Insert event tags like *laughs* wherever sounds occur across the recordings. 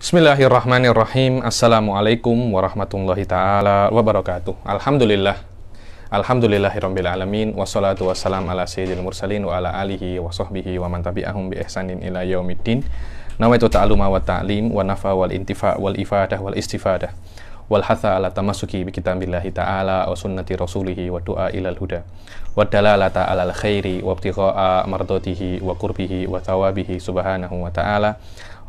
Bismillahirrahmanirrahim. Assalamualaikum warahmatullahi taala wabarakatuh. Alhamdulillah. Alhamdulillahirabbil alamin wassalatu wassalam ala sayyidil mursalin wa ala alihi wa sahbihi wa man tabi'ahum bi ihsanin ila yaumiddin. Nawaitu ta'aluma wa ta'lim wa nafa wal intifa wal ifadah wal istifadah wal hatha ala tamasuki bi kitabillahi ta'ala wa sunnati rasulihi wa du'a ilal huda wa dalalata alal khairi wa ibtigha'a mardatihi wa qurbihi wa thawabihi subhanahu wa ta'ala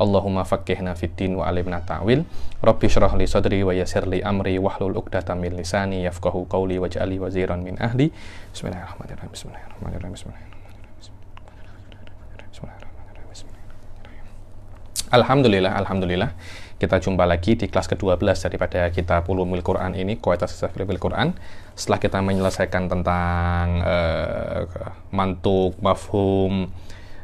Allahumma faqihna fiddin wa alimna ta'wil. Rabbi syrah li sadri wa yasir li amri wahlul uqdatan min lisani yafqahu qawli waj'ali waziran min ahli. Bismillahirrahmanirrahim. Bismillahirrahmanirrahim. Bismillahirrahmanirrahim. Alhamdulillah, Alhamdulillah. Kita jumpa lagi di kelas ke-12 daripada kita mil Quran ini, Kualitas mil Quran. Setelah kita menyelesaikan tentang uh, mantuk, mafhum,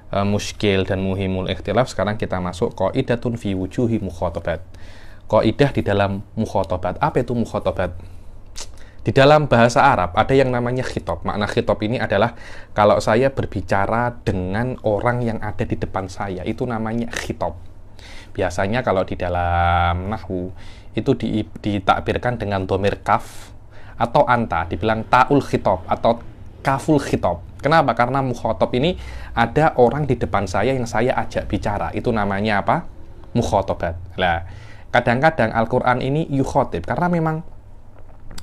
Eh, muskil dan muhimul ikhtilaf sekarang kita masuk qaidatun fi wujuhi mukhatabat qaidah di dalam mukhatabat apa itu mukhatabat di dalam bahasa Arab ada yang namanya khitob makna khitob ini adalah kalau saya berbicara dengan orang yang ada di depan saya itu namanya khitob biasanya kalau di dalam nahwu itu di, ditakbirkan dengan domir kaf atau anta dibilang taul khitob atau kaful khitob Kenapa? Karena mukhotob ini ada orang di depan saya yang saya ajak bicara. Itu namanya apa? Mukhotobat. Nah, kadang-kadang Al-Quran ini yukhotib. Karena memang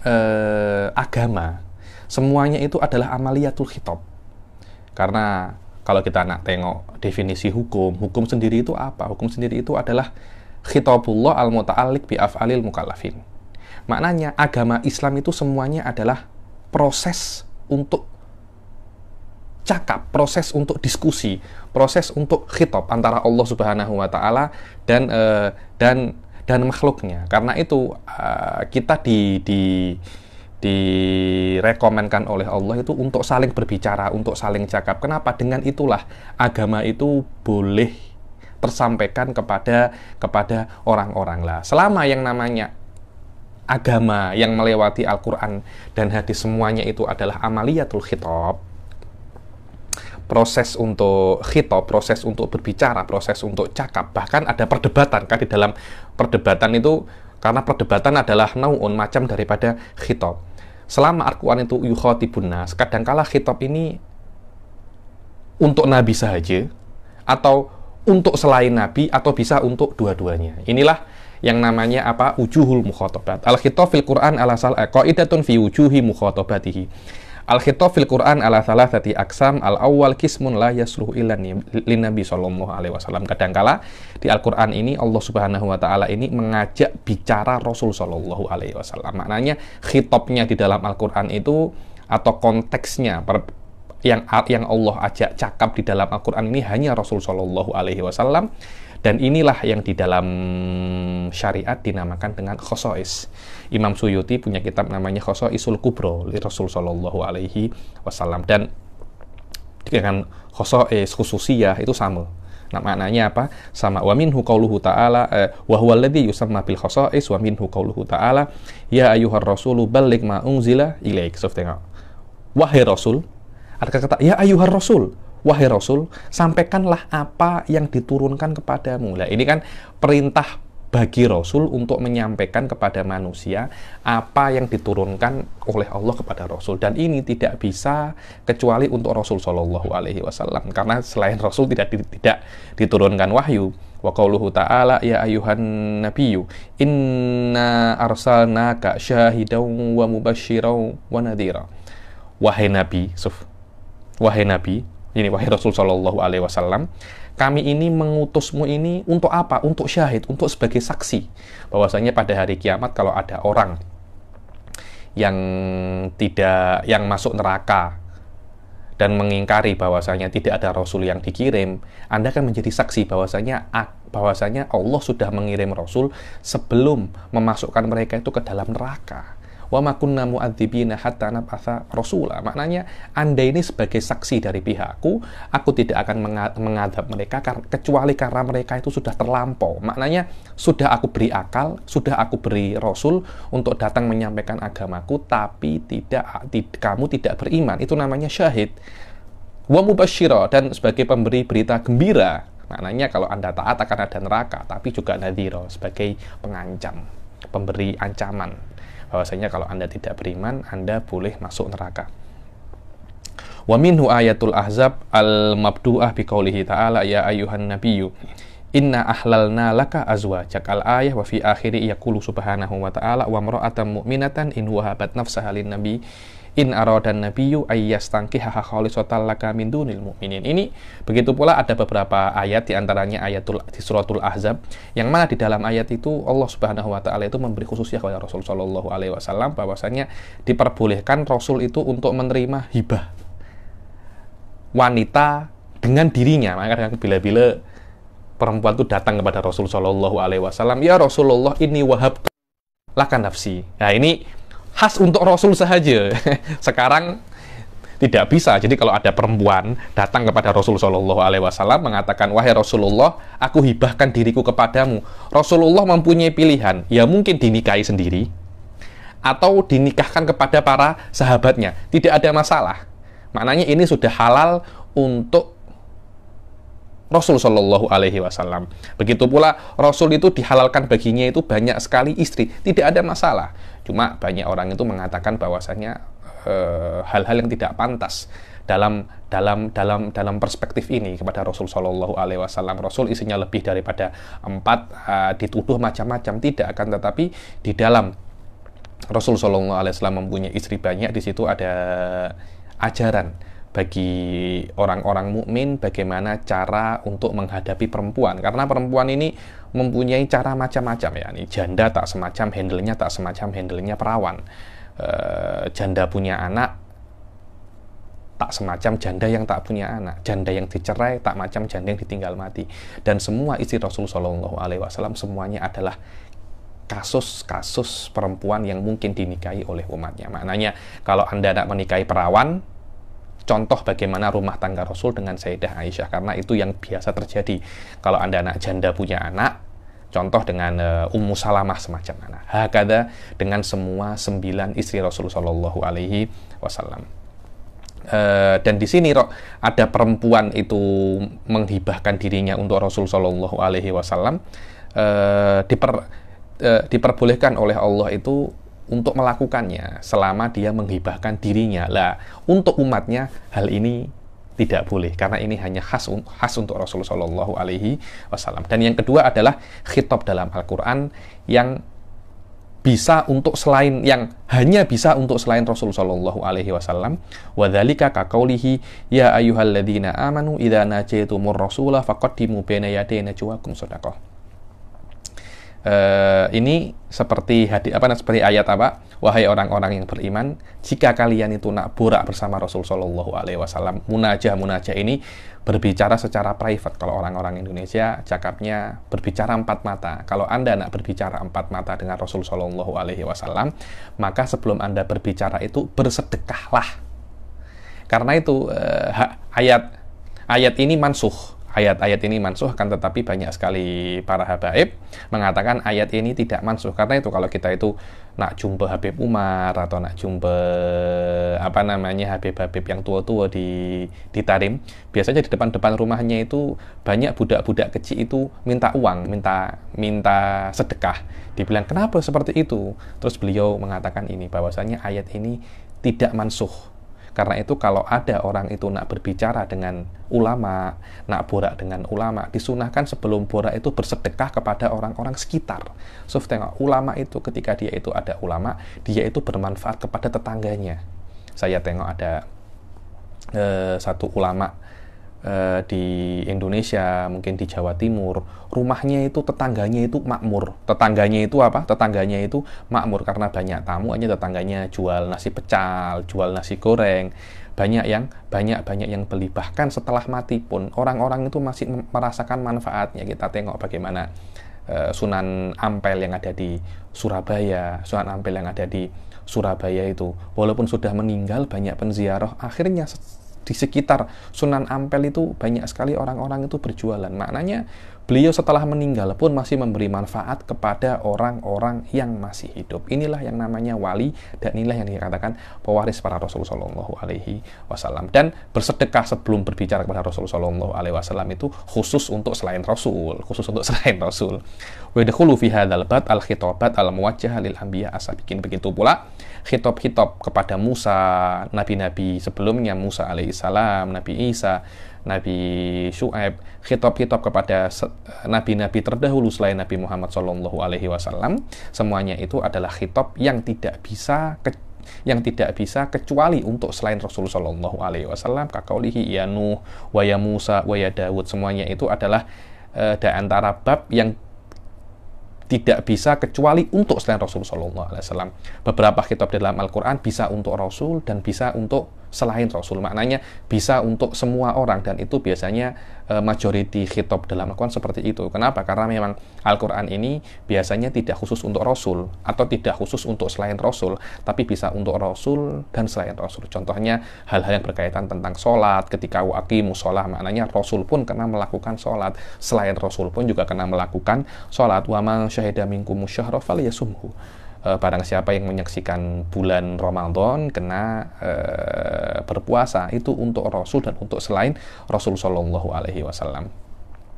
eh, agama, semuanya itu adalah amaliyatul khitab. Karena kalau kita nak tengok definisi hukum, hukum sendiri itu apa? Hukum sendiri itu adalah khitabullah al mutaalik bi'af'alil mukallafin. Maknanya agama Islam itu semuanya adalah proses untuk cakap, proses untuk diskusi, proses untuk khitab antara Allah Subhanahu wa taala dan uh, dan dan makhluknya. Karena itu uh, kita di di direkomendkan oleh Allah itu untuk saling berbicara, untuk saling cakap. Kenapa? Dengan itulah agama itu boleh tersampaikan kepada kepada orang-orang lah. Selama yang namanya agama yang melewati Al-Quran dan hadis semuanya itu adalah amaliyatul khitab, proses untuk hitop, proses untuk berbicara, proses untuk cakap, bahkan ada perdebatan kan di dalam perdebatan itu karena perdebatan adalah nauun macam daripada hitop. Selama Al-Quran itu yuhotibunna kadangkala hitop ini untuk Nabi saja atau untuk selain Nabi atau bisa untuk dua-duanya. Inilah yang namanya apa ujuhul mukhotobat. Al-hitop fil Quran sal'a qaidatun fi ujuhi mukhotobatihi al fil Quran ala salah tati aksam al awal kismun la yasruh ilan Nabi sallallahu alaihi wasallam. Kadangkala di Al-Quran ini Allah subhanahu wa ta'ala ini mengajak bicara Rasul sallallahu alaihi wasallam. Maknanya khitobnya di dalam Al-Quran itu atau konteksnya per, yang yang Allah ajak cakap di dalam Al-Quran ini hanya Rasul sallallahu alaihi wasallam dan inilah yang di dalam syariat dinamakan dengan khosois Imam Suyuti punya kitab namanya Khoso Isul Kubro Rasul Shallallahu Alaihi Wasallam dan dengan Khoso eh, khususiyah itu sama Nah, maknanya apa? Sama wa minhu qauluhu ta'ala eh, wa huwa alladhi yusamma bil khasa'is wa minhu qauluhu ta'ala ya ayyuhar rasulu balligh ma unzila ilaik. So, tengok. Wahai Rasul, ada kata kata ya ayyuhar rasul. Wahai Rasul, sampaikanlah apa yang diturunkan kepadamu. Nah ini kan perintah bagi Rasul untuk menyampaikan kepada manusia apa yang diturunkan oleh Allah kepada Rasul dan ini tidak bisa kecuali untuk Rasul Shallallahu Alaihi Wasallam karena selain Rasul tidak tidak diturunkan wahyu wa qauluhu ta'ala ya ayuhan nabiyyu inna arsalnaka syahidan wa mubasysyiran wa nadhira wahai nabi suf wahai nabi ini wahai Rasul Shallallahu alaihi wasallam kami ini mengutusmu ini untuk apa? Untuk syahid, untuk sebagai saksi. Bahwasanya pada hari kiamat kalau ada orang yang tidak yang masuk neraka dan mengingkari bahwasanya tidak ada rasul yang dikirim, Anda akan menjadi saksi bahwasanya bahwasanya Allah sudah mengirim rasul sebelum memasukkan mereka itu ke dalam neraka wa makunna mu'adzibina hatta nab'atha rasula. Maknanya Anda ini sebagai saksi dari pihakku, aku tidak akan mengadab mereka kecuali karena mereka itu sudah terlampau. Maknanya sudah aku beri akal, sudah aku beri rasul untuk datang menyampaikan agamaku tapi tidak kamu tidak beriman. Itu namanya syahid. Wa mubashiro dan sebagai pemberi berita gembira maknanya kalau Anda taat akan ada neraka, tapi juga nadhiro sebagai pengancam, pemberi ancaman bahwasanya kalau Anda tidak beriman, Anda boleh masuk neraka. Wa minhu ayatul ahzab al-mabdu'ah biqaulihi ta'ala ya ayuhan nabiyyu Inna ahlalna laka azwajak al-ayah wa fi akhiri yaqulu subhanahu wa ta'ala wa mar'atan mu'minatan in wahabat nafsaha lin nabi in aradan nabiyyu ayyastankihaha khalisatan laka min dunil mu'minin. Ini begitu pula ada beberapa ayat diantaranya ayatul di suratul Ahzab yang mana di dalam ayat itu Allah Subhanahu wa taala itu memberi khususnya kepada Rasul sallallahu alaihi wasallam bahwasanya diperbolehkan Rasul itu untuk menerima hibah wanita dengan dirinya. Maka bila-bila perempuan itu datang kepada Rasul sallallahu alaihi wasallam, "Ya Rasulullah, ini wahab lakan nafsi." Nah, ini khas untuk Rasul saja. *laughs* Sekarang tidak bisa. Jadi kalau ada perempuan datang kepada Rasul Shallallahu Alaihi Wasallam mengatakan, wahai Rasulullah, aku hibahkan diriku kepadamu. Rasulullah mempunyai pilihan, ya mungkin dinikahi sendiri atau dinikahkan kepada para sahabatnya. Tidak ada masalah. Maknanya ini sudah halal untuk Rasul Shallallahu Alaihi Wasallam. Begitu pula Rasul itu dihalalkan baginya itu banyak sekali istri, tidak ada masalah. Cuma banyak orang itu mengatakan bahwasanya eh, hal-hal yang tidak pantas dalam dalam dalam dalam perspektif ini kepada Rasul Shallallahu Alaihi Wasallam Rasul isinya lebih daripada empat uh, dituduh macam-macam tidak akan tetapi di dalam Rasul Shallallahu Alaihi Wasallam mempunyai istri banyak di situ ada ajaran bagi orang-orang mukmin bagaimana cara untuk menghadapi perempuan karena perempuan ini mempunyai cara macam-macam ya ini janda tak semacam handlenya tak semacam handlenya perawan e, janda punya anak tak semacam janda yang tak punya anak janda yang dicerai tak macam janda yang ditinggal mati dan semua isi Rasul Shallallahu Alaihi Wasallam semuanya adalah kasus-kasus perempuan yang mungkin dinikahi oleh umatnya maknanya kalau anda tidak menikahi perawan contoh bagaimana rumah tangga Rasul dengan Sayyidah Aisyah karena itu yang biasa terjadi kalau anda anak janda punya anak contoh dengan uh, Ummu Salamah semacam mana hakada dengan semua sembilan istri Rasul Shallallahu Alaihi Wasallam Uh, dan di sini roh, ada perempuan itu menghibahkan dirinya untuk Rasul Shallallahu Alaihi Wasallam uh, diper, uh, diperbolehkan oleh Allah itu untuk melakukannya selama dia menghibahkan dirinya. Lah, untuk umatnya hal ini tidak boleh karena ini hanya khas khas untuk Rasulullah Shallallahu Alaihi Wasallam. Dan yang kedua adalah khitab dalam Al-Quran yang bisa untuk selain yang hanya bisa untuk selain Rasul Shallallahu Alaihi Wasallam. Wadalika kakaulihi ya ladina amanu idana najaitumur rasulah faqadimu bena cuakum najwakum sodakoh. Eh, ini seperti hadis apa seperti ayat apa wahai orang-orang yang beriman jika kalian itu nak borak bersama Rasul Shallallahu Alaihi Wasallam munajah munajah ini berbicara secara private kalau orang-orang Indonesia cakapnya berbicara empat mata kalau anda nak berbicara empat mata dengan Rasul Shallallahu Alaihi Wasallam maka sebelum anda berbicara itu bersedekahlah karena itu eh, ayat ayat ini mansuh ayat-ayat ini mansuh kan tetapi banyak sekali para habaib mengatakan ayat ini tidak mansuh karena itu kalau kita itu nak jumpa Habib Umar atau nak jumpa apa namanya Habib-Habib yang tua-tua di di Tarim biasanya di depan-depan rumahnya itu banyak budak-budak kecil itu minta uang minta minta sedekah dibilang kenapa seperti itu terus beliau mengatakan ini bahwasanya ayat ini tidak mansuh karena itu kalau ada orang itu nak berbicara dengan ulama, nak borak dengan ulama, disunahkan sebelum borak itu bersedekah kepada orang-orang sekitar. So, tengok ulama itu ketika dia itu ada ulama, dia itu bermanfaat kepada tetangganya. Saya tengok ada eh, satu ulama Eh, di Indonesia, mungkin di Jawa Timur, rumahnya itu tetangganya itu makmur. Tetangganya itu apa? Tetangganya itu makmur karena banyak tamu hanya tetangganya jual nasi pecal, jual nasi goreng. Banyak yang banyak-banyak yang beli bahkan setelah mati pun orang-orang itu masih merasakan manfaatnya. Kita tengok bagaimana eh, Sunan Ampel yang ada di Surabaya, Sunan Ampel yang ada di Surabaya itu walaupun sudah meninggal banyak penziarah akhirnya di sekitar Sunan Ampel itu banyak sekali orang-orang itu berjualan. Maknanya beliau setelah meninggal pun masih memberi manfaat kepada orang-orang yang masih hidup. Inilah yang namanya wali dan inilah yang dikatakan pewaris para Rasul Shallallahu Alaihi Wasallam. Dan bersedekah sebelum berbicara kepada Rasul Shallallahu Alaihi Wasallam itu khusus untuk selain Rasul, khusus untuk *laughs* selain Rasul. Wedhulu fi dalbat bat al khitobat al muwajjah lil asa bikin begitu pula khitob-khitob kepada Musa, nabi-nabi sebelumnya Musa alaihissalam, Nabi Isa, Nabi Shu'aib, khitab-khitab kepada nabi-nabi terdahulu selain Nabi Muhammad Shallallahu Alaihi Wasallam, semuanya itu adalah khitab yang tidak bisa ke, yang tidak bisa kecuali untuk selain Rasulullah Shallallahu Alaihi Wasallam, kakaulihi ya Nuh, Waya Musa, Waya Dawud, semuanya itu adalah uh, da antara bab yang tidak bisa kecuali untuk selain Rasulullah Shallallahu Alaihi Wasallam. Beberapa kitab dalam Al-Quran bisa untuk Rasul dan bisa untuk selain Rasul. Maknanya bisa untuk semua orang dan itu biasanya eh, majority khitab dalam Al-Quran seperti itu. Kenapa? Karena memang Al-Quran ini biasanya tidak khusus untuk Rasul atau tidak khusus untuk selain Rasul, tapi bisa untuk Rasul dan selain Rasul. Contohnya hal-hal yang berkaitan tentang sholat, ketika wakimu sholat, maknanya Rasul pun kena melakukan sholat, selain Rasul pun juga kena melakukan sholat. Wa man syahidah minkumu syahra fal yasumhu uh, barang siapa yang menyaksikan bulan Ramadan kena uh, berpuasa itu untuk Rasul dan untuk selain Rasul Shallallahu Alaihi Wasallam.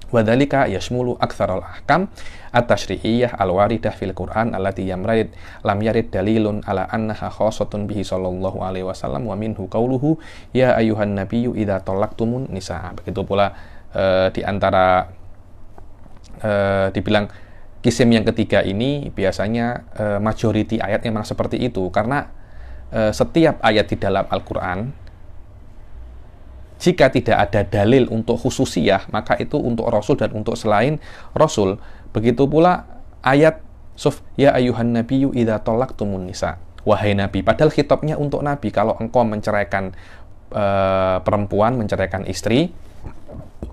Wadhalika yashmulu aktsarul ahkam at-tashri'iyah al-waridah fil Qur'an allati yamrid lam yarid dalilun ala annaha khassatun bihi sallallahu alaihi wasallam wa minhu qauluhu ya ayuhan nabiyyu idza talaqtumun nisa'a Begitu pula uh, di antara uh, dibilang Kisim yang ketiga ini biasanya uh, eh, majority ayatnya memang seperti itu karena uh, setiap ayat di dalam Al-Qur'an jika tidak ada dalil untuk khususiyah maka itu untuk rasul dan untuk selain rasul. Begitu pula ayat suf ya ayuhan nabiyyu idza talaqtumun nisa. Wahai nabi, padahal khitabnya untuk nabi kalau engkau menceraikan uh, perempuan, menceraikan istri,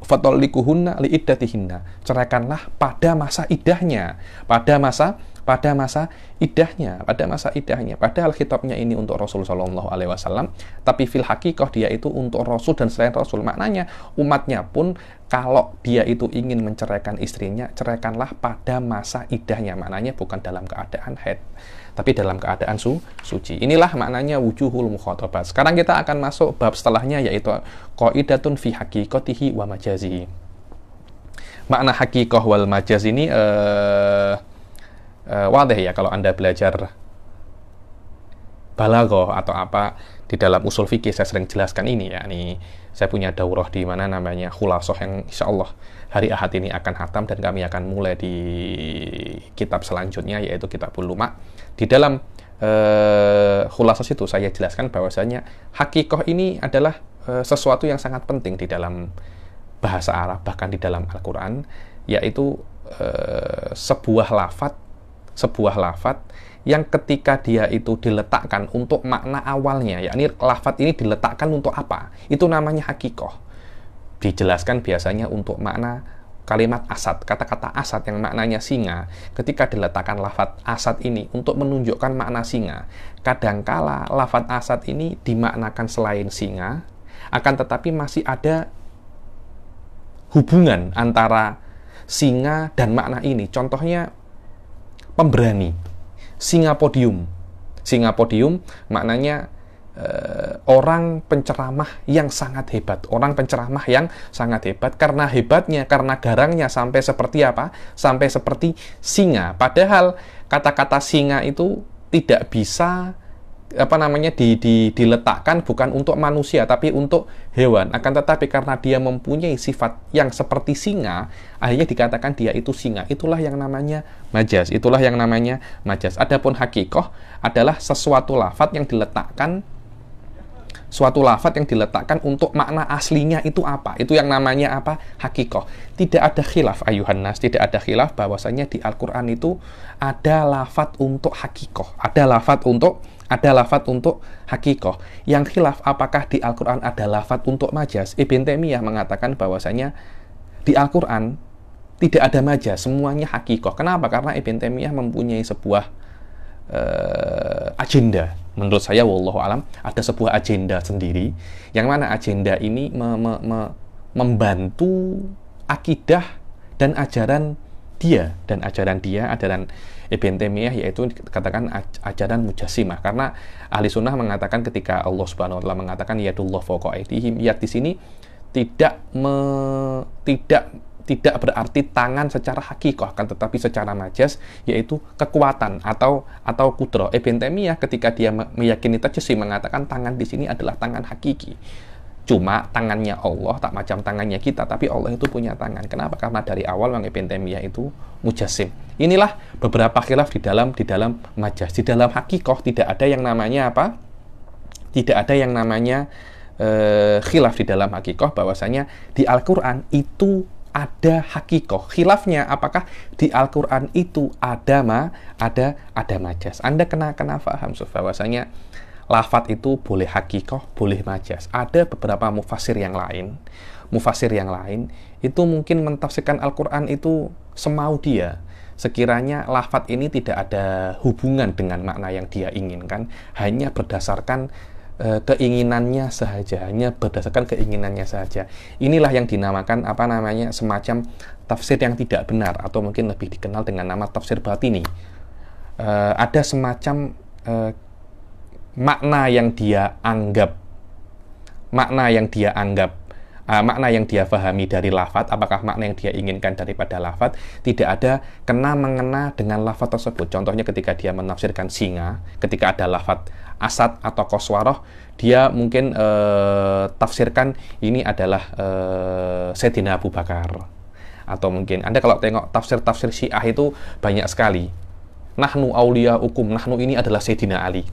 fatolikuhunna iddatihinna Ceraikanlah pada masa idahnya, pada masa pada masa idahnya, pada masa idahnya. Padahal kitabnya ini untuk Rasul Shallallahu Alaihi Wasallam, tapi fil hakikoh dia itu untuk Rasul dan selain Rasul. Maknanya umatnya pun kalau dia itu ingin menceraikan istrinya, ceraikanlah pada masa idahnya. Maknanya bukan dalam keadaan head tapi dalam keadaan su suci. Inilah maknanya wujuhul mukhatabah. Sekarang kita akan masuk bab setelahnya yaitu qaidatun fi haqiqatihi wa majazi. Makna haqiqah wal majaz ini eh uh, uh, eh, wadah ya kalau Anda belajar balago atau apa di dalam usul fikih saya sering jelaskan ini ya ini saya punya daurah di mana namanya khulasoh yang insya Allah hari Ahad ini akan hatam dan kami akan mulai di kitab selanjutnya yaitu kitab ulumak di dalam eh, khulasoh itu saya jelaskan bahwasanya hakikoh ini adalah eh, sesuatu yang sangat penting di dalam bahasa Arab bahkan di dalam Al-Quran yaitu eh, sebuah lafat sebuah lafat yang ketika dia itu diletakkan untuk makna awalnya, yakni lafat ini diletakkan untuk apa? Itu namanya hakikoh. Dijelaskan biasanya untuk makna kalimat asad, kata-kata asad yang maknanya singa, ketika diletakkan lafat asad ini untuk menunjukkan makna singa, kadangkala lafat asad ini dimaknakan selain singa, akan tetapi masih ada hubungan antara singa dan makna ini. Contohnya pemberani singapodium. Singapodium maknanya eh, orang penceramah yang sangat hebat, orang penceramah yang sangat hebat karena hebatnya, karena garangnya sampai seperti apa? Sampai seperti singa. Padahal kata-kata singa itu tidak bisa apa namanya di, di, diletakkan bukan untuk manusia tapi untuk hewan akan tetapi karena dia mempunyai sifat yang seperti singa akhirnya dikatakan dia itu singa itulah yang namanya majas itulah yang namanya majas adapun hakikoh adalah sesuatu lafat yang diletakkan suatu lafat yang diletakkan untuk makna aslinya itu apa itu yang namanya apa hakikoh tidak ada khilaf ayuhanas tidak ada khilaf bahwasanya di Al-Quran itu ada lafat untuk hakikoh ada lafat untuk ada lafat untuk hakikoh. Yang khilaf apakah di Al-Quran ada lafat untuk majas? Ibn Taimiyah mengatakan bahwasanya di Al-Quran tidak ada majas, semuanya hakikoh. Kenapa? Karena Ibn Taimiyah mempunyai sebuah uh, agenda. Menurut saya, wallahu alam, ada sebuah agenda sendiri yang mana agenda ini me me me membantu akidah dan ajaran dia dan ajaran dia adalah Ibn Taimiyah yaitu dikatakan ajaran mujasimah karena ahli sunnah mengatakan ketika Allah Subhanahu wa taala mengatakan yadullah fawqa aydihim yad di sini tidak me, tidak tidak berarti tangan secara hakikoh kan tetapi secara majas yaitu kekuatan atau atau kudro Ibn ketika dia meyakini tajasi mengatakan tangan di sini adalah tangan hakiki Cuma tangannya Allah tak macam tangannya kita, tapi Allah itu punya tangan. Kenapa? Karena dari awal Bang Ibn Taimiyah itu mujasim. Inilah beberapa khilaf di dalam di dalam majas. Di dalam hakikoh tidak ada yang namanya apa? Tidak ada yang namanya uh, khilaf di dalam hakikoh bahwasanya di Al-Qur'an itu ada hakikoh. Khilafnya apakah di Al-Qur'an itu ada ma ada ada majas. Anda kena kena paham bahwasanya lafat itu boleh hakikoh, boleh majas. Ada beberapa mufasir yang lain, mufasir yang lain itu mungkin mentafsirkan Al-Quran itu semau dia. Sekiranya lafat ini tidak ada hubungan dengan makna yang dia inginkan, hanya berdasarkan e, keinginannya saja, hanya berdasarkan keinginannya saja. Inilah yang dinamakan apa namanya semacam tafsir yang tidak benar atau mungkin lebih dikenal dengan nama tafsir batini. E, ada semacam e, makna yang dia anggap makna yang dia anggap uh, makna yang dia pahami dari lafat apakah makna yang dia inginkan daripada lafat tidak ada kena mengena dengan lafat tersebut contohnya ketika dia menafsirkan singa ketika ada lafat asad atau koswaroh dia mungkin uh, tafsirkan ini adalah uh, Sayyidina Abu Bakar atau mungkin Anda kalau tengok tafsir-tafsir Syiah itu banyak sekali nahnu aulia hukum nahnu ini adalah setina Ali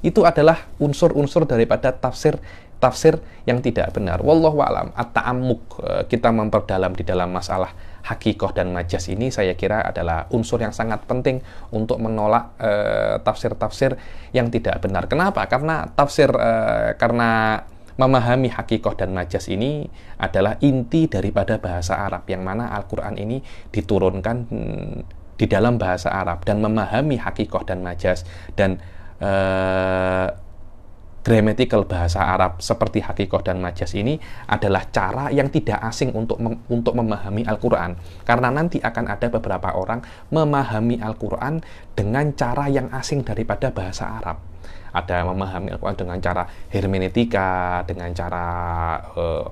itu adalah unsur-unsur daripada tafsir tafsir yang tidak benar. Wallahu a'lam. at taamuk eh, kita memperdalam di dalam masalah hakikoh dan majas ini saya kira adalah unsur yang sangat penting untuk menolak eh, tafsir-tafsir uh, yang tidak benar. Kenapa? Karena tafsir uh, karena memahami hakikoh dan majas ini adalah inti daripada bahasa Arab yang mana Al-Qur'an ini diturunkan hmm, di dalam bahasa Arab dan memahami hakikoh dan majas dan uh, grammatical bahasa Arab seperti hakikoh dan majas ini adalah cara yang tidak asing untuk mem untuk memahami Al-Qur'an karena nanti akan ada beberapa orang memahami Al-Qur'an dengan cara yang asing daripada bahasa Arab. Ada memahami Al-Qur'an dengan cara hermeneutika, dengan cara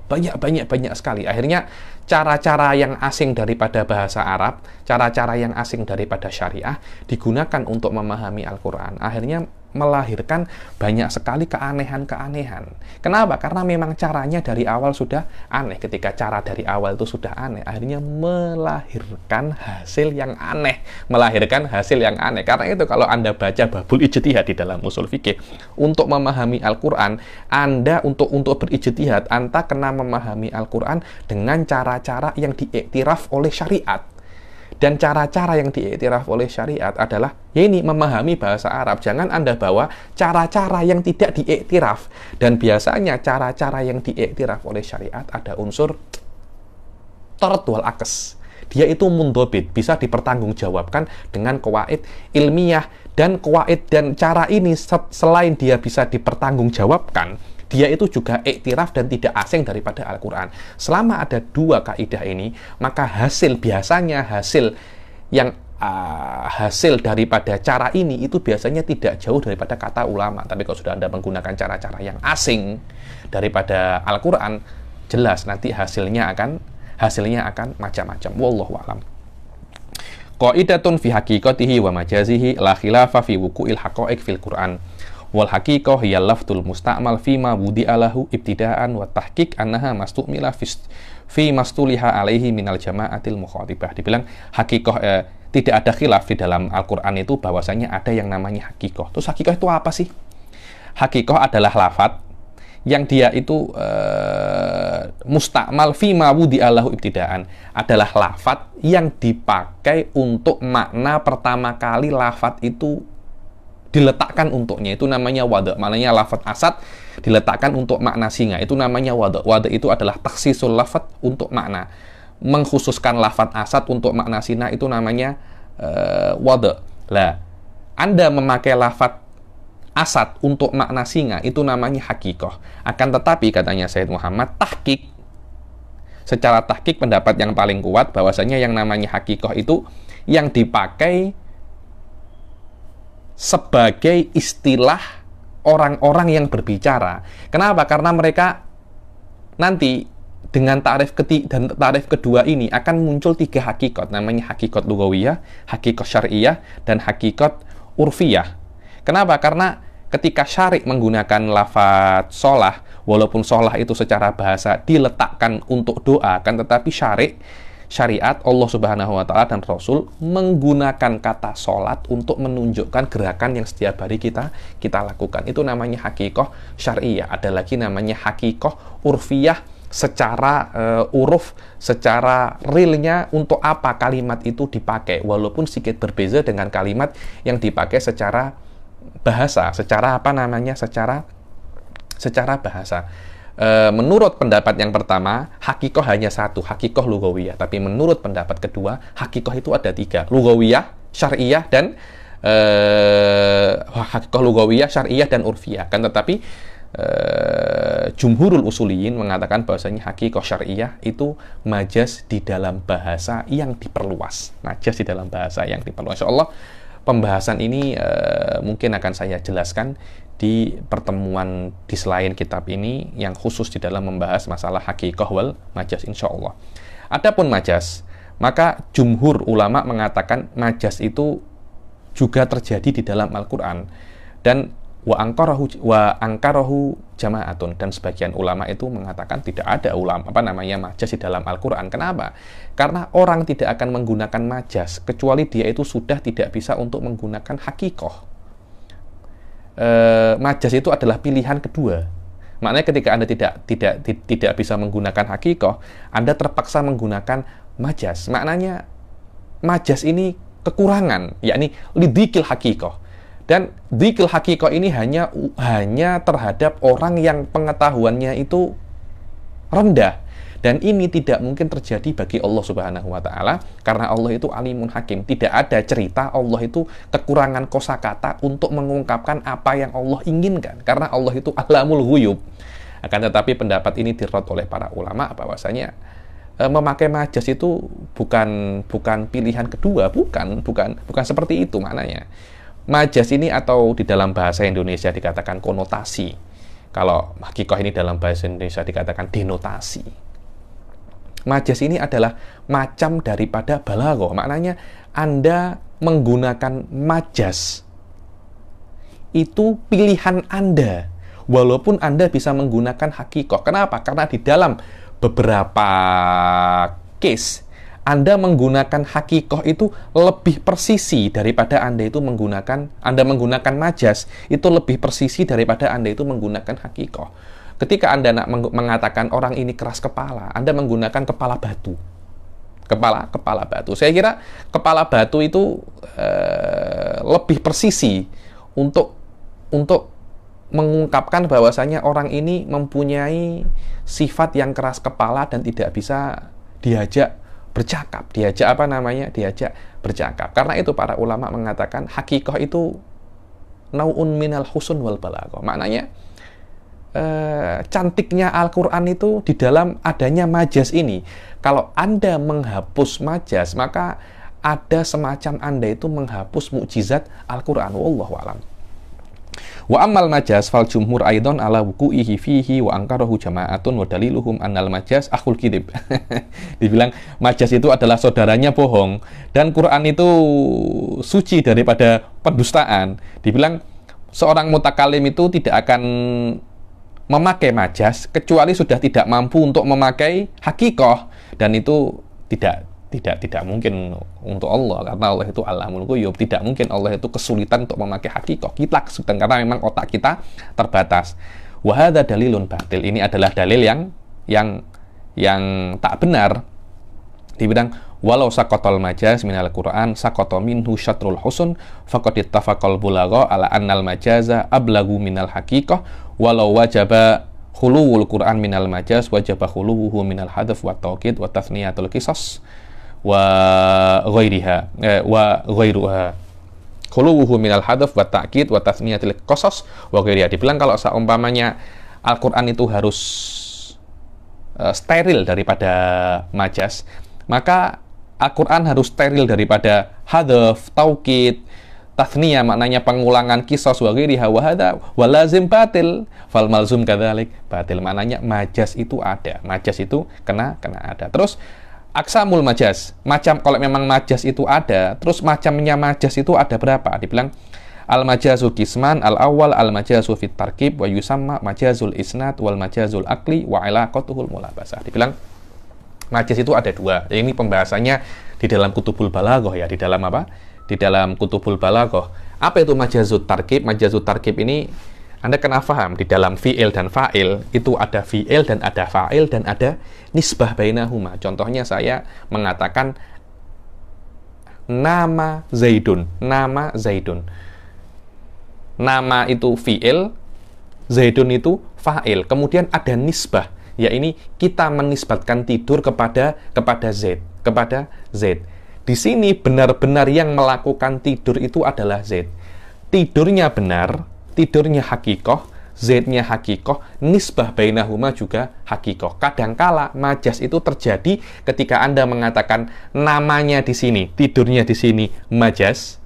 banyak-banyak eh, banyak, sekali. Akhirnya cara-cara yang asing daripada bahasa Arab, cara-cara yang asing daripada syariah digunakan untuk memahami Al-Qur'an. Akhirnya melahirkan banyak sekali keanehan-keanehan. Kenapa? Karena memang caranya dari awal sudah aneh. Ketika cara dari awal itu sudah aneh, akhirnya melahirkan hasil yang aneh. Melahirkan hasil yang aneh. Karena itu kalau Anda baca babul ijtihad di dalam usul fikih, untuk memahami Al-Qur'an, Anda untuk untuk berijtihad, Anda kena memahami Al-Qur'an dengan cara-cara yang diiktiraf oleh syariat dan cara-cara yang diiktiraf oleh syariat adalah ya ini memahami bahasa Arab. Jangan Anda bawa cara-cara yang tidak diiktiraf. Dan biasanya cara-cara yang diiktiraf oleh syariat ada unsur tertual akes. Dia itu mundobit, bisa dipertanggungjawabkan dengan kuwait ilmiah dan kuwait dan cara ini selain dia bisa dipertanggungjawabkan, dia itu juga iktiraf dan tidak asing daripada Al-Quran. Selama ada dua kaidah ini, maka hasil biasanya hasil yang uh, hasil daripada cara ini itu biasanya tidak jauh daripada kata ulama. Tapi kalau sudah Anda menggunakan cara-cara yang asing daripada Al-Qur'an, jelas nanti hasilnya akan hasilnya akan macam-macam. Wallahu a'lam. Qaidatun fi haqiqatihi wa majazihi la khilafa fi wuku'il haqa'iq fil Qur'an wal haqiqah hiya laftul musta'mal fi ma alahu ibtida'an wa tahqiq annaha mastu'mila fi fi mastuliha alaihi minal jama'atil mukhatibah dibilang hakikoh eh, tidak ada khilaf di dalam Al-Quran itu bahwasanya ada yang namanya hakikoh terus hakikoh itu apa sih? hakikoh adalah lafat yang dia itu eh, mustakmal fima wudi ibtidaan adalah lafat yang dipakai untuk makna pertama kali lafat itu diletakkan untuknya itu namanya wadah maknanya lafat asad diletakkan untuk makna singa itu namanya wadah wadah itu adalah taksisul lafat untuk makna mengkhususkan lafat asad untuk makna singa itu namanya uh, eh, wadah lah anda memakai lafat asad untuk makna singa itu namanya hakikoh akan tetapi katanya Said Muhammad tahkik secara tahkik pendapat yang paling kuat bahwasanya yang namanya hakikoh itu yang dipakai sebagai istilah orang-orang yang berbicara. Kenapa? Karena mereka nanti dengan tarif ketiga dan tarif kedua ini akan muncul tiga hakikat namanya hakikat lugawiyah, hakikat syariah dan hakikat urfiyah. Kenapa? Karena ketika syarik menggunakan lafadz solah, walaupun solah itu secara bahasa diletakkan untuk doa, kan tetapi syarik syariat Allah Subhanahu wa taala dan Rasul menggunakan kata salat untuk menunjukkan gerakan yang setiap hari kita kita lakukan. Itu namanya hakikoh syariah. Ada lagi namanya hakikoh urfiyah secara uh, uruf, secara realnya untuk apa kalimat itu dipakai walaupun sedikit berbeza dengan kalimat yang dipakai secara bahasa, secara apa namanya? secara secara bahasa e, menurut pendapat yang pertama, hakikoh hanya satu, hakikoh lugawiyah. Tapi menurut pendapat kedua, hakikoh itu ada tiga, lugawiyah, syariah, dan e, hakikoh lugawiyah, syariah, dan urfiyah. Kan tetapi e, jumhurul usuliyin mengatakan bahwasanya hakikoh syariah itu majas di dalam bahasa yang diperluas. Majas di dalam bahasa yang diperluas. Insya Allah pembahasan ini uh, mungkin akan saya jelaskan di pertemuan di selain kitab ini yang khusus di dalam membahas masalah hakikoh wal majas insya Allah. Adapun majas, maka jumhur ulama mengatakan majas itu juga terjadi di dalam Al-Quran. Dan wa angkarahu wa angkarahu jamaatun dan sebagian ulama itu mengatakan tidak ada ulama apa namanya majas di dalam Al-Qur'an. Kenapa? Karena orang tidak akan menggunakan majas kecuali dia itu sudah tidak bisa untuk menggunakan hakikoh. E, majas itu adalah pilihan kedua. Maknanya ketika Anda tidak tidak tidak bisa menggunakan hakikoh, Anda terpaksa menggunakan majas. Maknanya majas ini kekurangan, yakni lidikil hakikoh dan dikil hakiko ini hanya hanya terhadap orang yang pengetahuannya itu rendah. Dan ini tidak mungkin terjadi bagi Allah Subhanahu wa taala karena Allah itu alimun hakim. Tidak ada cerita Allah itu kekurangan kosakata untuk mengungkapkan apa yang Allah inginkan karena Allah itu alamul ghuyub. Akan tetapi pendapat ini dirot oleh para ulama bahwasanya e, memakai majas itu bukan bukan pilihan kedua, bukan bukan bukan seperti itu maknanya. Majas ini atau di dalam bahasa Indonesia dikatakan konotasi. Kalau hakikoh ini dalam bahasa Indonesia dikatakan denotasi. Majas ini adalah macam daripada balago. Maknanya Anda menggunakan majas. Itu pilihan Anda. Walaupun Anda bisa menggunakan hakikoh. Kenapa? Karena di dalam beberapa case anda menggunakan hakikoh itu lebih persisi daripada Anda itu menggunakan Anda menggunakan majas itu lebih persisi daripada Anda itu menggunakan hakikoh. Ketika Anda nak mengatakan orang ini keras kepala, Anda menggunakan kepala batu. Kepala kepala batu. Saya kira kepala batu itu ee, eh, lebih persisi untuk untuk mengungkapkan bahwasanya orang ini mempunyai sifat yang keras kepala dan tidak bisa diajak bercakap, diajak apa namanya, diajak bercakap. Karena itu para ulama mengatakan hakikoh itu nauun minal husun wal balago. Maknanya eh, cantiknya Al-Quran itu di dalam adanya majas ini. Kalau Anda menghapus majas, maka ada semacam Anda itu menghapus mukjizat Al-Quran. Wallahu alam. Wa ammal majas fal jumhur aidon ala wuku'ihi fihi wa angkarahu jama'atun wa daliluhum annal majas akhul kidib. *laughs* Dibilang majas itu adalah saudaranya bohong dan Quran itu suci daripada pendustaan. Dibilang seorang mutakalim itu tidak akan memakai majas kecuali sudah tidak mampu untuk memakai hakikoh dan itu tidak tidak tidak mungkin untuk Allah karena Allah itu alamul ghuyub ya, tidak mungkin Allah itu kesulitan untuk memakai hakikat kita kesulitan karena memang otak kita terbatas wahada dalilun batil ini adalah dalil yang yang yang tak benar bidang walau sakotol majaz minal Quran sakoto minhu syatrul husun fakotit tafakol bulago ala annal majaza ablagu minal hakikoh walau wajaba khuluwul Quran minal majaz wajaba khuluwuhu minal hadaf wa taqid wa tasniyatul wa وغيرها وغيرها eh, khuluwuhu minal hadaf wa ta'kid wa tasmiyatil qasas wa ghairiha dibilang kalau seumpamanya Al-Qur'an itu harus uh, steril daripada majas maka Al-Qur'an harus steril daripada hadaf, taukid, tasniyah maknanya pengulangan kisos wa ghairiha wa hadha wa lazim batil fal malzum kadzalik batil maknanya majas itu ada majas itu kena kena ada terus aksamul majas macam kalau memang majas itu ada terus macamnya majas itu ada berapa dibilang al majazu kisman al awal al majazu fit tarkib wa yusamma majazul isnat, wal majazul akli wa kotuhul mulabasah dibilang majas itu ada dua ini pembahasannya di dalam kutubul balagoh ya di dalam apa di dalam kutubul balagoh apa itu majazut tarkib majazut tarkib ini anda kena paham di dalam fiil dan fa'il itu ada fiil dan ada fa'il dan ada nisbah bainahuma. Contohnya saya mengatakan nama Zaidun, nama Zaidun. Nama itu fiil, Zaidun itu fa'il. Kemudian ada nisbah, yaitu kita menisbatkan tidur kepada kepada Zaid, kepada Zaid. Di sini benar-benar yang melakukan tidur itu adalah Zaid. Tidurnya benar, tidurnya hakikoh, z hakikoh, nisbah bainahuma juga hakikoh. Kadangkala majas itu terjadi ketika Anda mengatakan namanya di sini, tidurnya di sini, majas.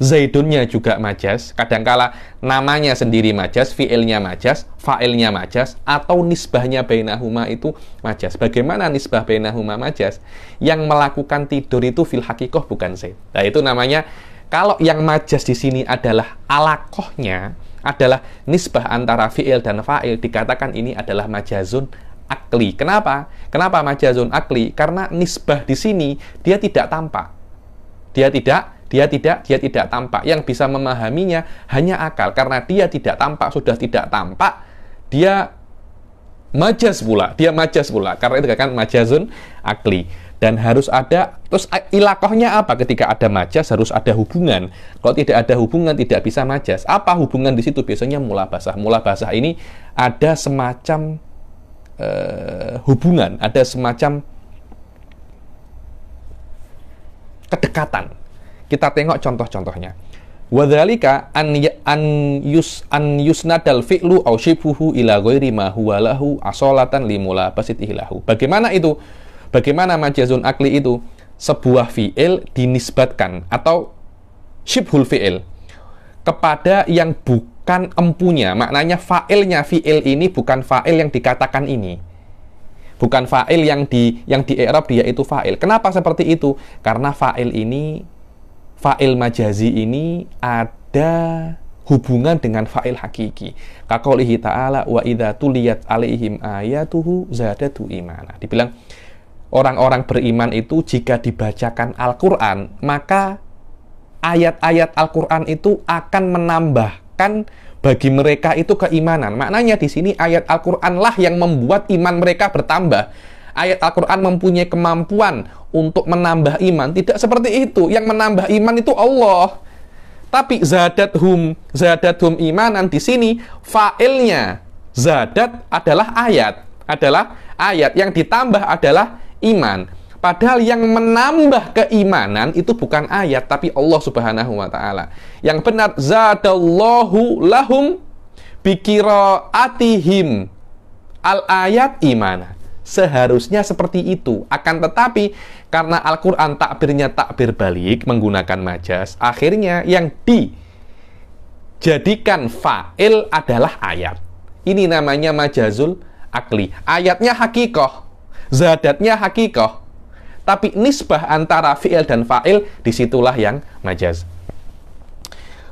Zaidunnya juga majas, kadangkala namanya sendiri majas, fiilnya majas, failnya majas, atau nisbahnya bainahuma itu majas. Bagaimana nisbah bainahuma majas? Yang melakukan tidur itu fil hakikoh bukan Zaid. Nah itu namanya kalau yang majas di sini adalah alakohnya, adalah nisbah antara fi'il dan fa'il, dikatakan ini adalah majazun akli. Kenapa? Kenapa majazun akli? Karena nisbah di sini dia tidak tampak. Dia tidak dia tidak dia tidak tampak yang bisa memahaminya hanya akal karena dia tidak tampak sudah tidak tampak dia majas pula dia majas pula karena itu kan majazun akli dan harus ada terus eh, ilakohnya apa ketika ada majas harus ada hubungan kalau tidak ada hubungan tidak bisa majas apa hubungan di situ biasanya mula basah mula basah ini ada semacam eh, hubungan ada semacam kedekatan kita tengok contoh-contohnya Wadhalika an, ya, an, yus, an yusnadal fi'lu au ila ghairi ma huwa lahu asolatan limula basitihi Bagaimana itu? Bagaimana majazun akli itu? Sebuah fi'il dinisbatkan atau syibhul fi'il kepada yang bukan empunya. Maknanya fa'ilnya fi'il ini bukan fa'il yang dikatakan ini. Bukan fa'il yang di yang di Arab dia itu fa'il. Kenapa seperti itu? Karena fa'il ini fa'il majazi ini ada hubungan dengan fa'il hakiki. kakolihi ta'ala wa idha tuliyat alaihim ayatuhu zadatu imana. Dibilang orang-orang beriman itu jika dibacakan Al-Quran, maka ayat-ayat Al-Quran itu akan menambahkan bagi mereka itu keimanan. Maknanya di sini ayat Al-Qur'anlah yang membuat iman mereka bertambah. Ayat Al-Qur'an mempunyai kemampuan untuk menambah iman. Tidak seperti itu. Yang menambah iman itu Allah. Tapi zadat hum, zadat hum imanan di sini fa'ilnya zadat adalah ayat, adalah ayat yang ditambah adalah iman. Padahal yang menambah keimanan itu bukan ayat tapi Allah Subhanahu wa taala. Yang benar zadallahu lahum atihim al ayat imana. Seharusnya seperti itu. Akan tetapi karena Al-Qur'an takbirnya takbir balik menggunakan majas, akhirnya yang di jadikan fa'il adalah ayat. Ini namanya majazul akli. Ayatnya hakikoh, zadatnya hakikoh tapi nisbah antara fi'il dan fa'il disitulah yang majaz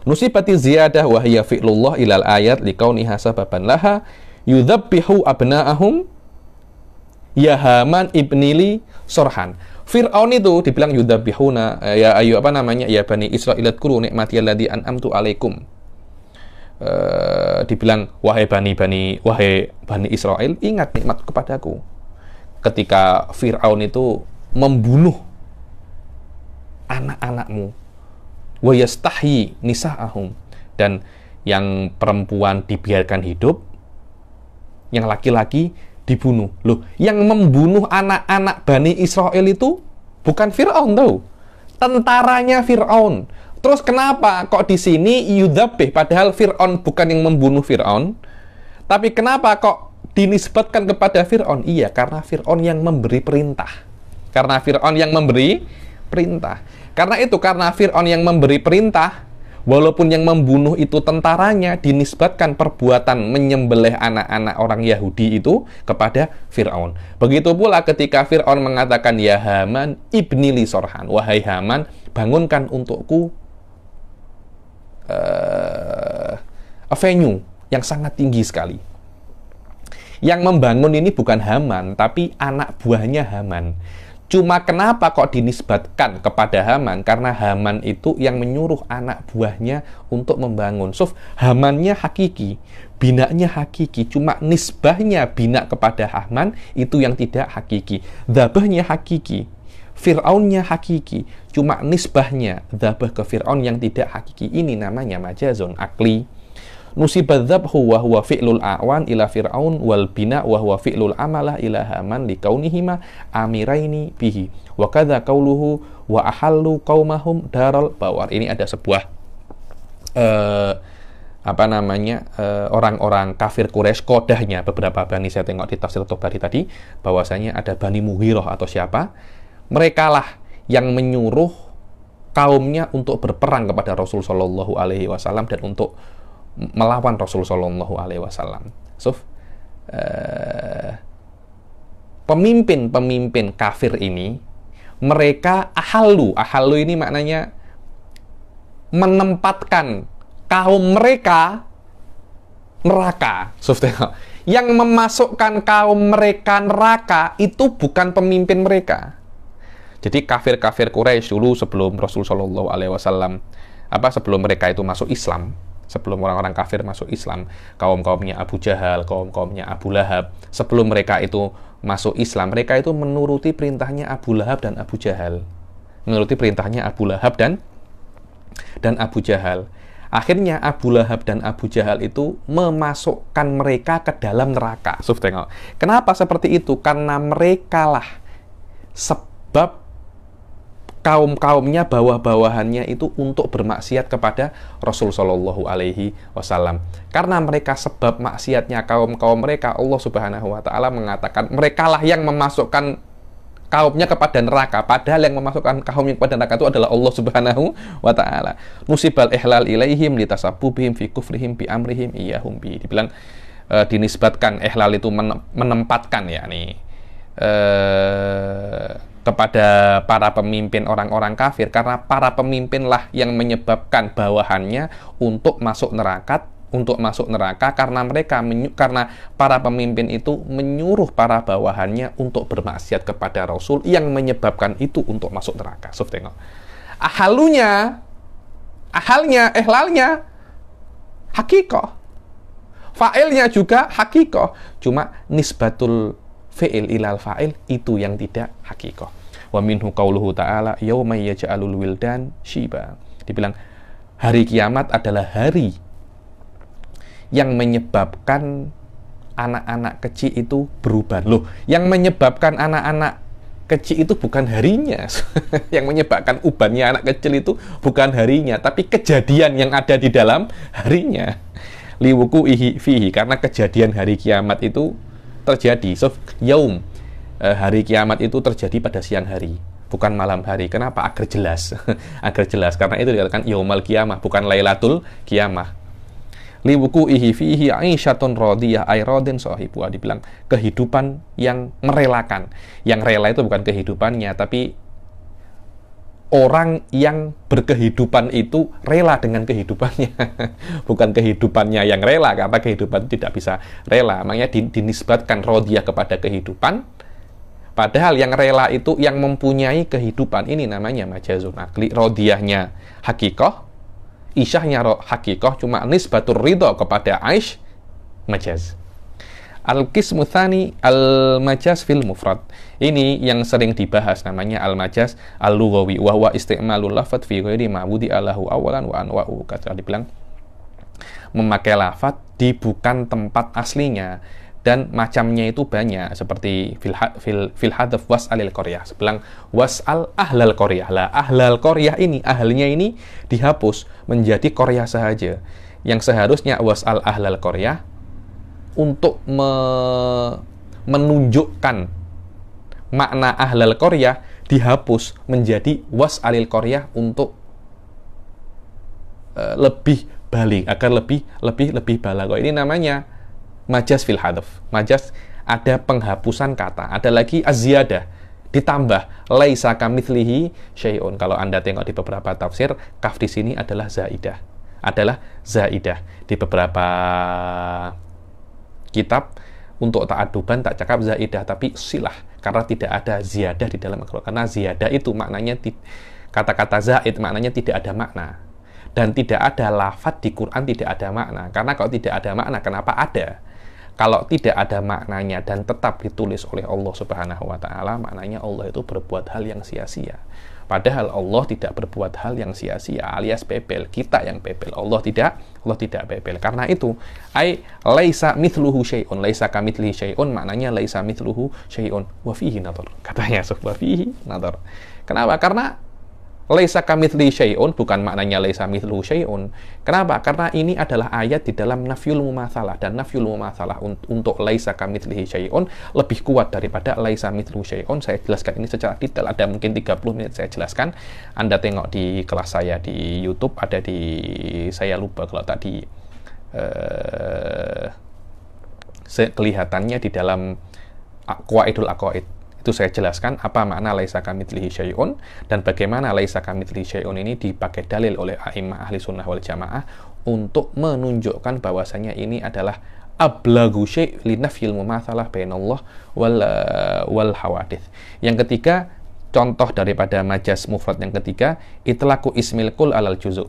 nusibati ziyadah wahiyya fi'lullah ilal ayat liqauniha sababan laha yudhabbihu abna'ahum Yahaman ibnili Sorhan. Fir'aun itu dibilang yudabihuna eh, ya ayu apa namanya ya bani Israil kuru nikmati alladhi an'amtu alaikum. Uh, dibilang wahai bani bani wahai bani Israel ingat nikmat kepadaku ketika Fir'aun itu membunuh anak-anakmu wa nisa'ahum dan yang perempuan dibiarkan hidup yang laki-laki dibunuh loh yang membunuh anak-anak Bani Israel itu bukan Fir'aun tau tentaranya Fir'aun terus kenapa kok di sini Yudabeh padahal Fir'aun bukan yang membunuh Fir'aun tapi kenapa kok dinisbatkan kepada Fir'aun? Iya, karena Fir'aun yang memberi perintah. Karena Fir'aun yang memberi perintah. Karena itu, karena Fir'aun yang memberi perintah, walaupun yang membunuh itu tentaranya, dinisbatkan perbuatan menyembelih anak-anak orang Yahudi itu kepada Fir'aun. Begitu pula ketika Fir'aun mengatakan, Ya Haman, ibni li sorhan. Wahai Haman, bangunkan untukku uh, eh, venue yang sangat tinggi sekali. Yang membangun ini bukan Haman, tapi anak buahnya Haman. Cuma kenapa kok dinisbatkan kepada Haman? Karena Haman itu yang menyuruh anak buahnya untuk membangun. So, Hamannya hakiki, binaknya hakiki. Cuma nisbahnya binak kepada Haman itu yang tidak hakiki. Dabahnya hakiki, Fir'aunnya hakiki, cuma nisbahnya dabah ke Fir'aun yang tidak hakiki. Ini namanya majazon akli dhabhu wa huwa fi'lul awan ila fir'aun wal bina wa huwa fi'lul amalah ila haman li kaunihima amiraini bihi wa kadza kauluhu wa ahallu kaumahum daral bawar ini ada sebuah uh, apa namanya orang eh, orang-orang kafir Quraisy kodahnya beberapa bani saya tengok di tafsir Tobari tadi bahwasanya ada bani Muhiroh atau siapa merekalah yang menyuruh kaumnya untuk berperang kepada Rasul Shallallahu Alaihi Wasallam dan untuk melawan Rasul Shallallahu Alaihi Wasallam. So, eh, pemimpin-pemimpin kafir ini mereka ahalu, ahalu ini maknanya menempatkan kaum mereka neraka. So, Yang memasukkan kaum mereka neraka itu bukan pemimpin mereka. Jadi kafir-kafir Quraisy dulu sebelum Rasul Shallallahu Alaihi Wasallam apa sebelum mereka itu masuk Islam sebelum orang-orang kafir masuk Islam, kaum-kaumnya Abu Jahal, kaum-kaumnya Abu Lahab, sebelum mereka itu masuk Islam, mereka itu menuruti perintahnya Abu Lahab dan Abu Jahal. Menuruti perintahnya Abu Lahab dan dan Abu Jahal. Akhirnya Abu Lahab dan Abu Jahal itu memasukkan mereka ke dalam neraka. Suf tengok. Kenapa seperti itu? Karena merekalah sebab kaum-kaumnya, bawah-bawahannya itu untuk bermaksiat kepada Rasul Shallallahu alaihi wasallam. Karena mereka sebab maksiatnya kaum-kaum mereka, Allah Subhanahu wa taala mengatakan, merekalah yang memasukkan kaumnya kepada neraka padahal yang memasukkan kaumnya kepada neraka itu adalah Allah Subhanahu wa taala. Musibal ihlal ilaihim litasabubihim fi kufrihim bi amrihim iya bi. Dibilang e, dinisbatkan ihlal itu menempatkan ya nih. Eh, e, kepada para pemimpin orang-orang kafir karena para pemimpinlah yang menyebabkan bawahannya untuk masuk neraka untuk masuk neraka karena mereka karena para pemimpin itu menyuruh para bawahannya untuk bermaksiat kepada Rasul yang menyebabkan itu untuk masuk neraka. So, tengok. Ahalunya, ahalnya, ehlalnya, hakikoh. Fa'ilnya juga hakikoh. Cuma nisbatul fi'il ilal fa'il itu yang tidak hakikoh wa minhu qauluhu ta'ala yauma yaj'alul wildan shiba dibilang hari kiamat adalah hari yang menyebabkan anak-anak kecil itu berubah loh yang menyebabkan anak-anak kecil itu bukan harinya *laughs* yang menyebabkan ubannya anak kecil itu bukan harinya tapi kejadian yang ada di dalam harinya liwuku ihi fihi karena kejadian hari kiamat itu terjadi so yaum eh, hari kiamat itu terjadi pada siang hari bukan malam hari. Kenapa? Agar jelas. *laughs* Agar jelas. Karena itu dikatakan yomal kiamah, bukan lailatul kiamah. Liwuku ihi fihi aisyatun radiyah airodin sohibu. Dibilang kehidupan yang merelakan. Yang rela itu bukan kehidupannya, tapi orang yang berkehidupan itu rela dengan kehidupannya *laughs* bukan kehidupannya yang rela karena kehidupan tidak bisa rela makanya dinisbatkan rodiah kepada kehidupan Padahal yang rela itu yang mempunyai kehidupan ini namanya majazun akli. Rodiahnya hakikoh, isyahnya hakikoh cuma nisbatur ridho kepada Aish majaz. Al-Qismu Al-Majaz Fil Mufrad Ini yang sering dibahas namanya Al-Majaz Al-Lughawi Wahwa isti'malul lafadz fi ghairi ma'wudi alahu awalan wa anwa'u Kata dibilang Memakai lafat di bukan tempat aslinya dan macamnya itu banyak seperti fil fil hadaf was alil korea sebelang was al ahlal koriah lah ahlal koriah ini ahlinya ini dihapus menjadi koriah saja yang seharusnya was al ahlal koriah untuk me menunjukkan makna ahlal koriah dihapus menjadi was alil koriah untuk uh, lebih balik agar lebih lebih lebih balago ini namanya majas fil hadaf. Majas ada penghapusan kata, ada lagi aziyadah, ditambah laisa kamitslihi syai'un. Kalau Anda tengok di beberapa tafsir, kaf di sini adalah zaidah. Adalah zaidah di beberapa kitab untuk ta'aduban tak cakap zaidah tapi silah karena tidak ada ziyadah di dalam Al-Qur'an. Karena ziyadah itu maknanya kata-kata zaid maknanya tidak ada makna dan tidak ada lafat di Quran tidak ada makna karena kalau tidak ada makna kenapa ada kalau tidak ada maknanya dan tetap ditulis oleh Allah Subhanahu wa taala, maknanya Allah itu berbuat hal yang sia-sia. Padahal Allah tidak berbuat hal yang sia-sia alias pepel Kita yang pepel Allah tidak Allah tidak pepel. Karena itu, ai laisa mithluhu syai'un, laisa kamitslihi syai'un, maknanya laisa mithluhu syai'un wa fihi nadhar. Katanya Subha fihi nadhar. Kenapa? Karena Laisa kamithli syai'un bukan maknanya laisa mithlu syai'un. Kenapa? Karena ini adalah ayat di dalam nafyul mumatsalah dan nafyul mumatsalah untuk laisa kamithli syai'un lebih kuat daripada laisa mithlu syai'un. Saya jelaskan ini secara detail ada mungkin 30 menit saya jelaskan. Anda tengok di kelas saya di YouTube ada di saya lupa kalau tadi eh, kelihatannya di dalam Qaidul Aqwaid itu saya jelaskan apa makna laisa kamitslihi syai'un dan bagaimana laisa kamitslihi syai'un ini dipakai dalil oleh a'immah ahli sunnah wal jamaah untuk menunjukkan bahwasanya ini adalah ablagu syai' linafyil mumatsalah bainallah wal eh, wal hawadith Yang ketiga, contoh daripada majas mufrad yang ketiga, itlaku ismil kul alal juzuk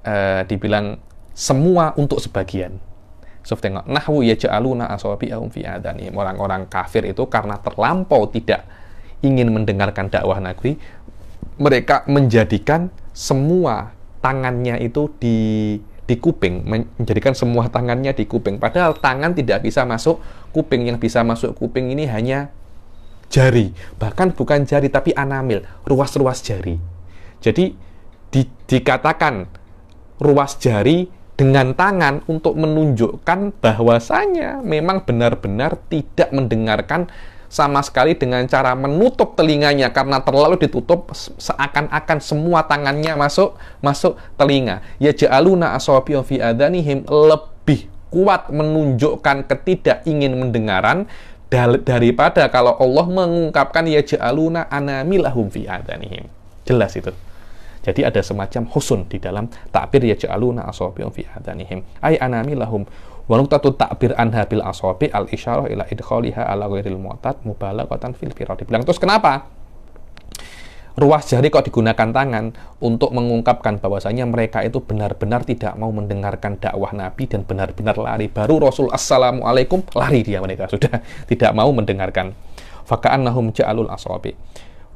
E, dibilang semua untuk sebagian Sof tengok nahwu jaluna asabi'ahum fi adani Orang-orang kafir itu karena terlampau tidak ingin mendengarkan dakwah Nabi, mereka menjadikan semua tangannya itu di di kuping, menjadikan semua tangannya di kuping. Padahal tangan tidak bisa masuk kuping, yang bisa masuk kuping ini hanya jari, bahkan bukan jari tapi anamil, ruas-ruas jari. Jadi di, dikatakan ruas jari dengan tangan untuk menunjukkan bahwasanya memang benar-benar tidak mendengarkan sama sekali dengan cara menutup telinganya karena terlalu ditutup seakan-akan semua tangannya masuk masuk telinga. Ya ja'aluna asabi'u fi adanihim lebih kuat menunjukkan ketidak ingin mendengaran daripada kalau Allah mengungkapkan ya ja'aluna anamilahum fi adanihim. Jelas itu. Jadi ada semacam husun di dalam takbir ya ja'aluna asabi'um fi adanihim. Ay anami lahum wa nuqtatu takbir anha bil asabi al isyarah ila idkhaliha ala ghairil mu'tad mubalaghatan fil firad. Bilang terus kenapa? ruas jari kok digunakan tangan untuk mengungkapkan bahwasanya mereka itu benar-benar tidak mau mendengarkan dakwah Nabi dan benar-benar lari. Baru Rasul Assalamualaikum lari dia mereka sudah *laughs* tidak mau mendengarkan. Faka'annahum ja'alul aswabi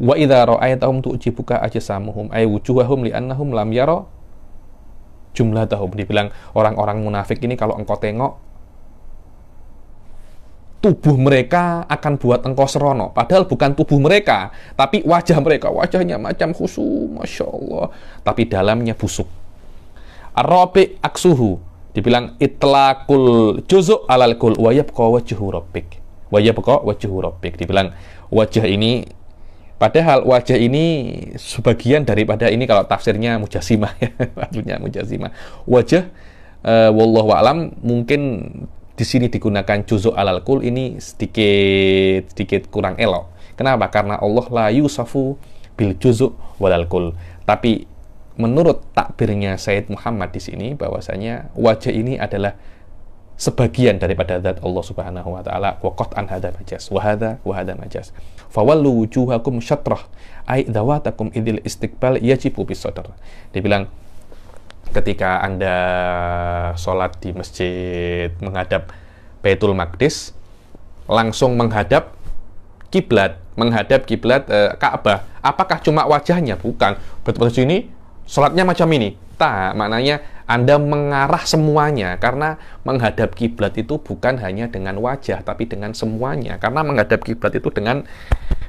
wa idza ra'aitahum tu'jibuka ajsamuhum ay wujuhahum li'annahum lam yara jumlah tahum dibilang orang-orang munafik ini kalau engkau tengok tubuh mereka akan buat engkau serono padahal bukan tubuh mereka tapi wajah mereka wajahnya macam khusu Masya Allah tapi dalamnya busuk arabi aksuhu dibilang itlakul juzuk alal kul wayab wajhu wajah wayab Wajah rabbik dibilang wajah ini Padahal wajah ini sebagian daripada ini kalau tafsirnya mujasimah ya, *laughs* maksudnya mujasimah. Wajah e, wallahu alam mungkin di sini digunakan juzuk alal kul ini sedikit sedikit kurang elok. Kenapa? Karena Allah la yusafu bil juzu walal kul. Tapi menurut takbirnya Said Muhammad di sini bahwasanya wajah ini adalah sebagian daripada zat Allah Subhanahu wa taala qat an hadza majas wa hadza wa hadza majas fawallu wujuhakum syatrah ai dawatakum idil istiqbal yajibu bisadar dibilang ketika anda sholat di masjid menghadap Baitul Maqdis langsung menghadap kiblat menghadap kiblat e, Ka'bah apakah cuma wajahnya bukan betul-betul ini sholatnya macam ini tak maknanya anda mengarah semuanya karena menghadap kiblat itu bukan hanya dengan wajah tapi dengan semuanya. Karena menghadap kiblat itu dengan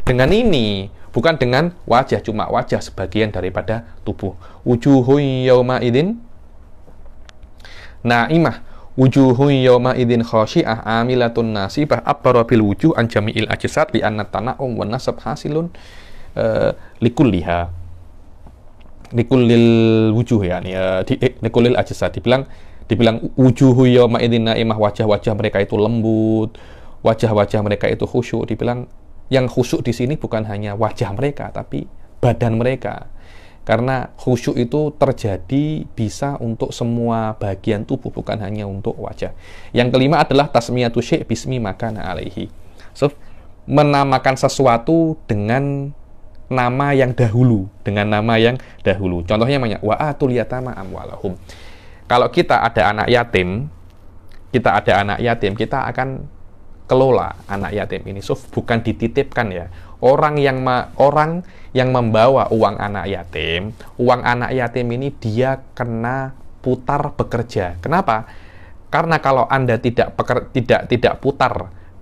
dengan ini, bukan dengan wajah cuma wajah sebagian daripada tubuh. Wujuhun yauma idin naimah wujuhun yauma idin khasyi'ah amilatun nasibah abbara bil wujuh an jami'il ajsad li anna tana'um wa nasab hasilun eh, likulliha nikulil wujuh ya nih eh, uh, di, eh, nikulil dibilang dibilang wujuhu yauma idin imah wajah-wajah mereka itu lembut wajah-wajah mereka itu khusyuk dibilang yang khusyuk di sini bukan hanya wajah mereka tapi badan mereka karena khusyuk itu terjadi bisa untuk semua bagian tubuh bukan hanya untuk wajah yang kelima adalah tasmiyatu syai' bismi makan alaihi so menamakan sesuatu dengan nama yang dahulu dengan nama yang dahulu. Contohnya banyak wa atul yatama amwalahum. Kalau kita ada anak yatim, kita ada anak yatim, kita akan kelola anak yatim ini. So, bukan dititipkan ya. Orang yang ma orang yang membawa uang anak yatim, uang anak yatim ini dia kena putar bekerja. Kenapa? Karena kalau Anda tidak peker, tidak tidak putar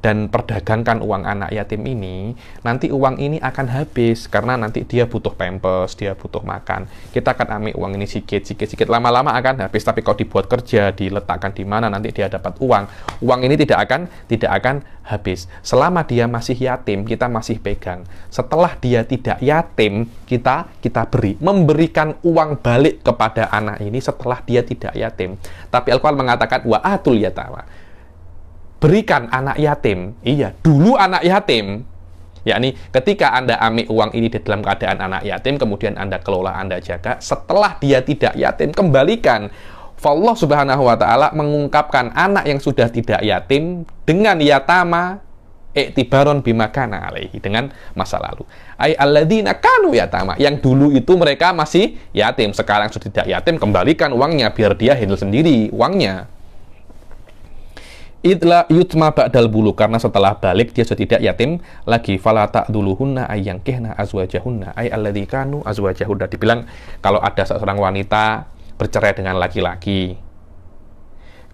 dan perdagangkan uang anak yatim ini, nanti uang ini akan habis karena nanti dia butuh pampers, dia butuh makan. Kita akan ambil uang ini sikit-sikit-sikit. Lama-lama akan habis. Tapi kalau dibuat kerja, diletakkan di mana, nanti dia dapat uang. Uang ini tidak akan, tidak akan habis. Selama dia masih yatim, kita masih pegang. Setelah dia tidak yatim, kita kita beri, memberikan uang balik kepada anak ini setelah dia tidak yatim. Tapi Al-Quran mengatakan wa atul yatama berikan anak yatim. Iya, dulu anak yatim yakni ketika Anda ambil uang ini di dalam keadaan anak yatim, kemudian Anda kelola, Anda jaga, setelah dia tidak yatim, kembalikan. Allah Subhanahu wa taala mengungkapkan anak yang sudah tidak yatim dengan yatama iktibaron bimakana alaihi dengan masa lalu. ay alladzina kanu yatama yang dulu itu mereka masih yatim, sekarang sudah tidak yatim, kembalikan uangnya biar dia handle sendiri uangnya. Itla yutma ba'dal bulu karena setelah balik dia sudah tidak yatim lagi fala ta'duluhunna ayyangkihna azwajahunna ay alladzi kanu azwajahunna dibilang kalau ada seorang wanita bercerai dengan laki-laki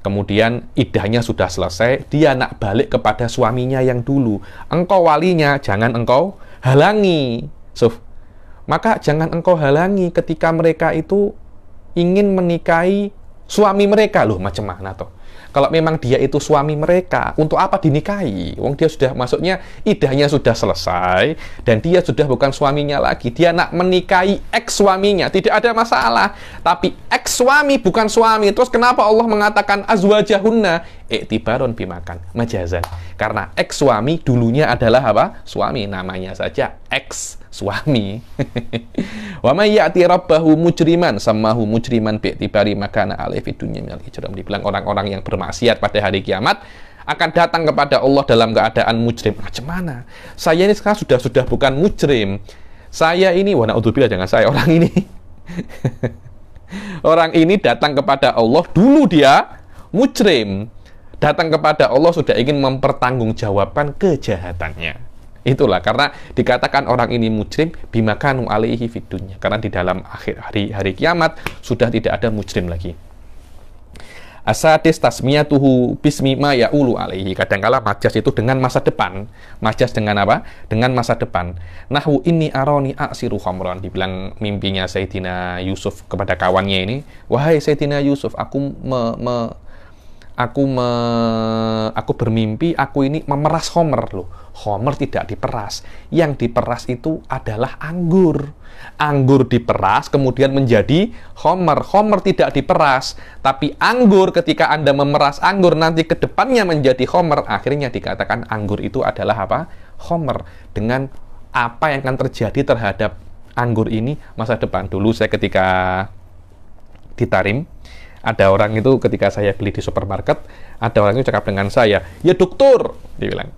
kemudian idahnya sudah selesai dia nak balik kepada suaminya yang dulu engkau walinya jangan engkau halangi suf maka jangan engkau halangi ketika mereka itu ingin menikahi suami mereka loh macam mana toh kalau memang dia itu suami mereka, untuk apa dinikahi? Wong dia sudah masuknya idahnya sudah selesai dan dia sudah bukan suaminya lagi. Dia nak menikahi ex suaminya, tidak ada masalah. Tapi ex suami bukan suami. Terus kenapa Allah mengatakan azwajahunna iktibaron bimakan majazan? Karena ex suami dulunya adalah apa? Suami namanya saja ex suami. *laughs* Wa may ya'ti rabbahu mujriman samahu mujriman bi tibari makana alif fid dunya minal ijram. Dibilang orang-orang yang bermaksiat pada hari kiamat akan datang kepada Allah dalam keadaan mujrim. Macam mana? Saya ini sekarang sudah sudah bukan mujrim. Saya ini wa naudzubillah jangan saya orang ini. *laughs* orang ini datang kepada Allah dulu dia mujrim. Datang kepada Allah sudah ingin mempertanggungjawabkan kejahatannya. Itulah karena dikatakan orang ini mujrim bimakanu alaihi fidunya. Karena di dalam akhir hari hari kiamat sudah tidak ada mujrim lagi. Asadis tasmiyatuhu bismi ma ya'ulu alaihi. Kadangkala majas itu dengan masa depan. Majas dengan apa? Dengan masa depan. Nahwu ini aroni aksiru khamran. Dibilang mimpinya Sayyidina Yusuf kepada kawannya ini. Wahai Sayyidina Yusuf, aku me, me, aku me, aku bermimpi aku ini memeras Homer loh. Homer tidak diperas. Yang diperas itu adalah anggur. Anggur diperas kemudian menjadi Homer. Homer tidak diperas, tapi anggur ketika Anda memeras anggur nanti ke depannya menjadi Homer. Akhirnya dikatakan anggur itu adalah apa? Homer dengan apa yang akan terjadi terhadap anggur ini masa depan dulu saya ketika ditarim ada orang itu ketika saya beli di supermarket, ada orang itu cakap dengan saya, ya dokter, dia bilang.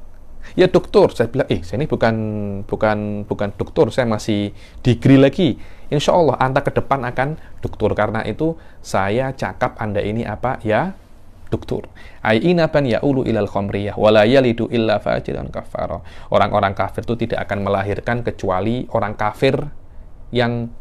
Ya dokter, saya bilang, eh saya ini bukan bukan bukan dokter, saya masih degree lagi. Insya Allah Anda ke depan akan dokter karena itu saya cakap Anda ini apa ya dokter. ya ulu ilal khomriyah walayalidu illa fajiran kafara. Orang-orang kafir itu tidak akan melahirkan kecuali orang kafir yang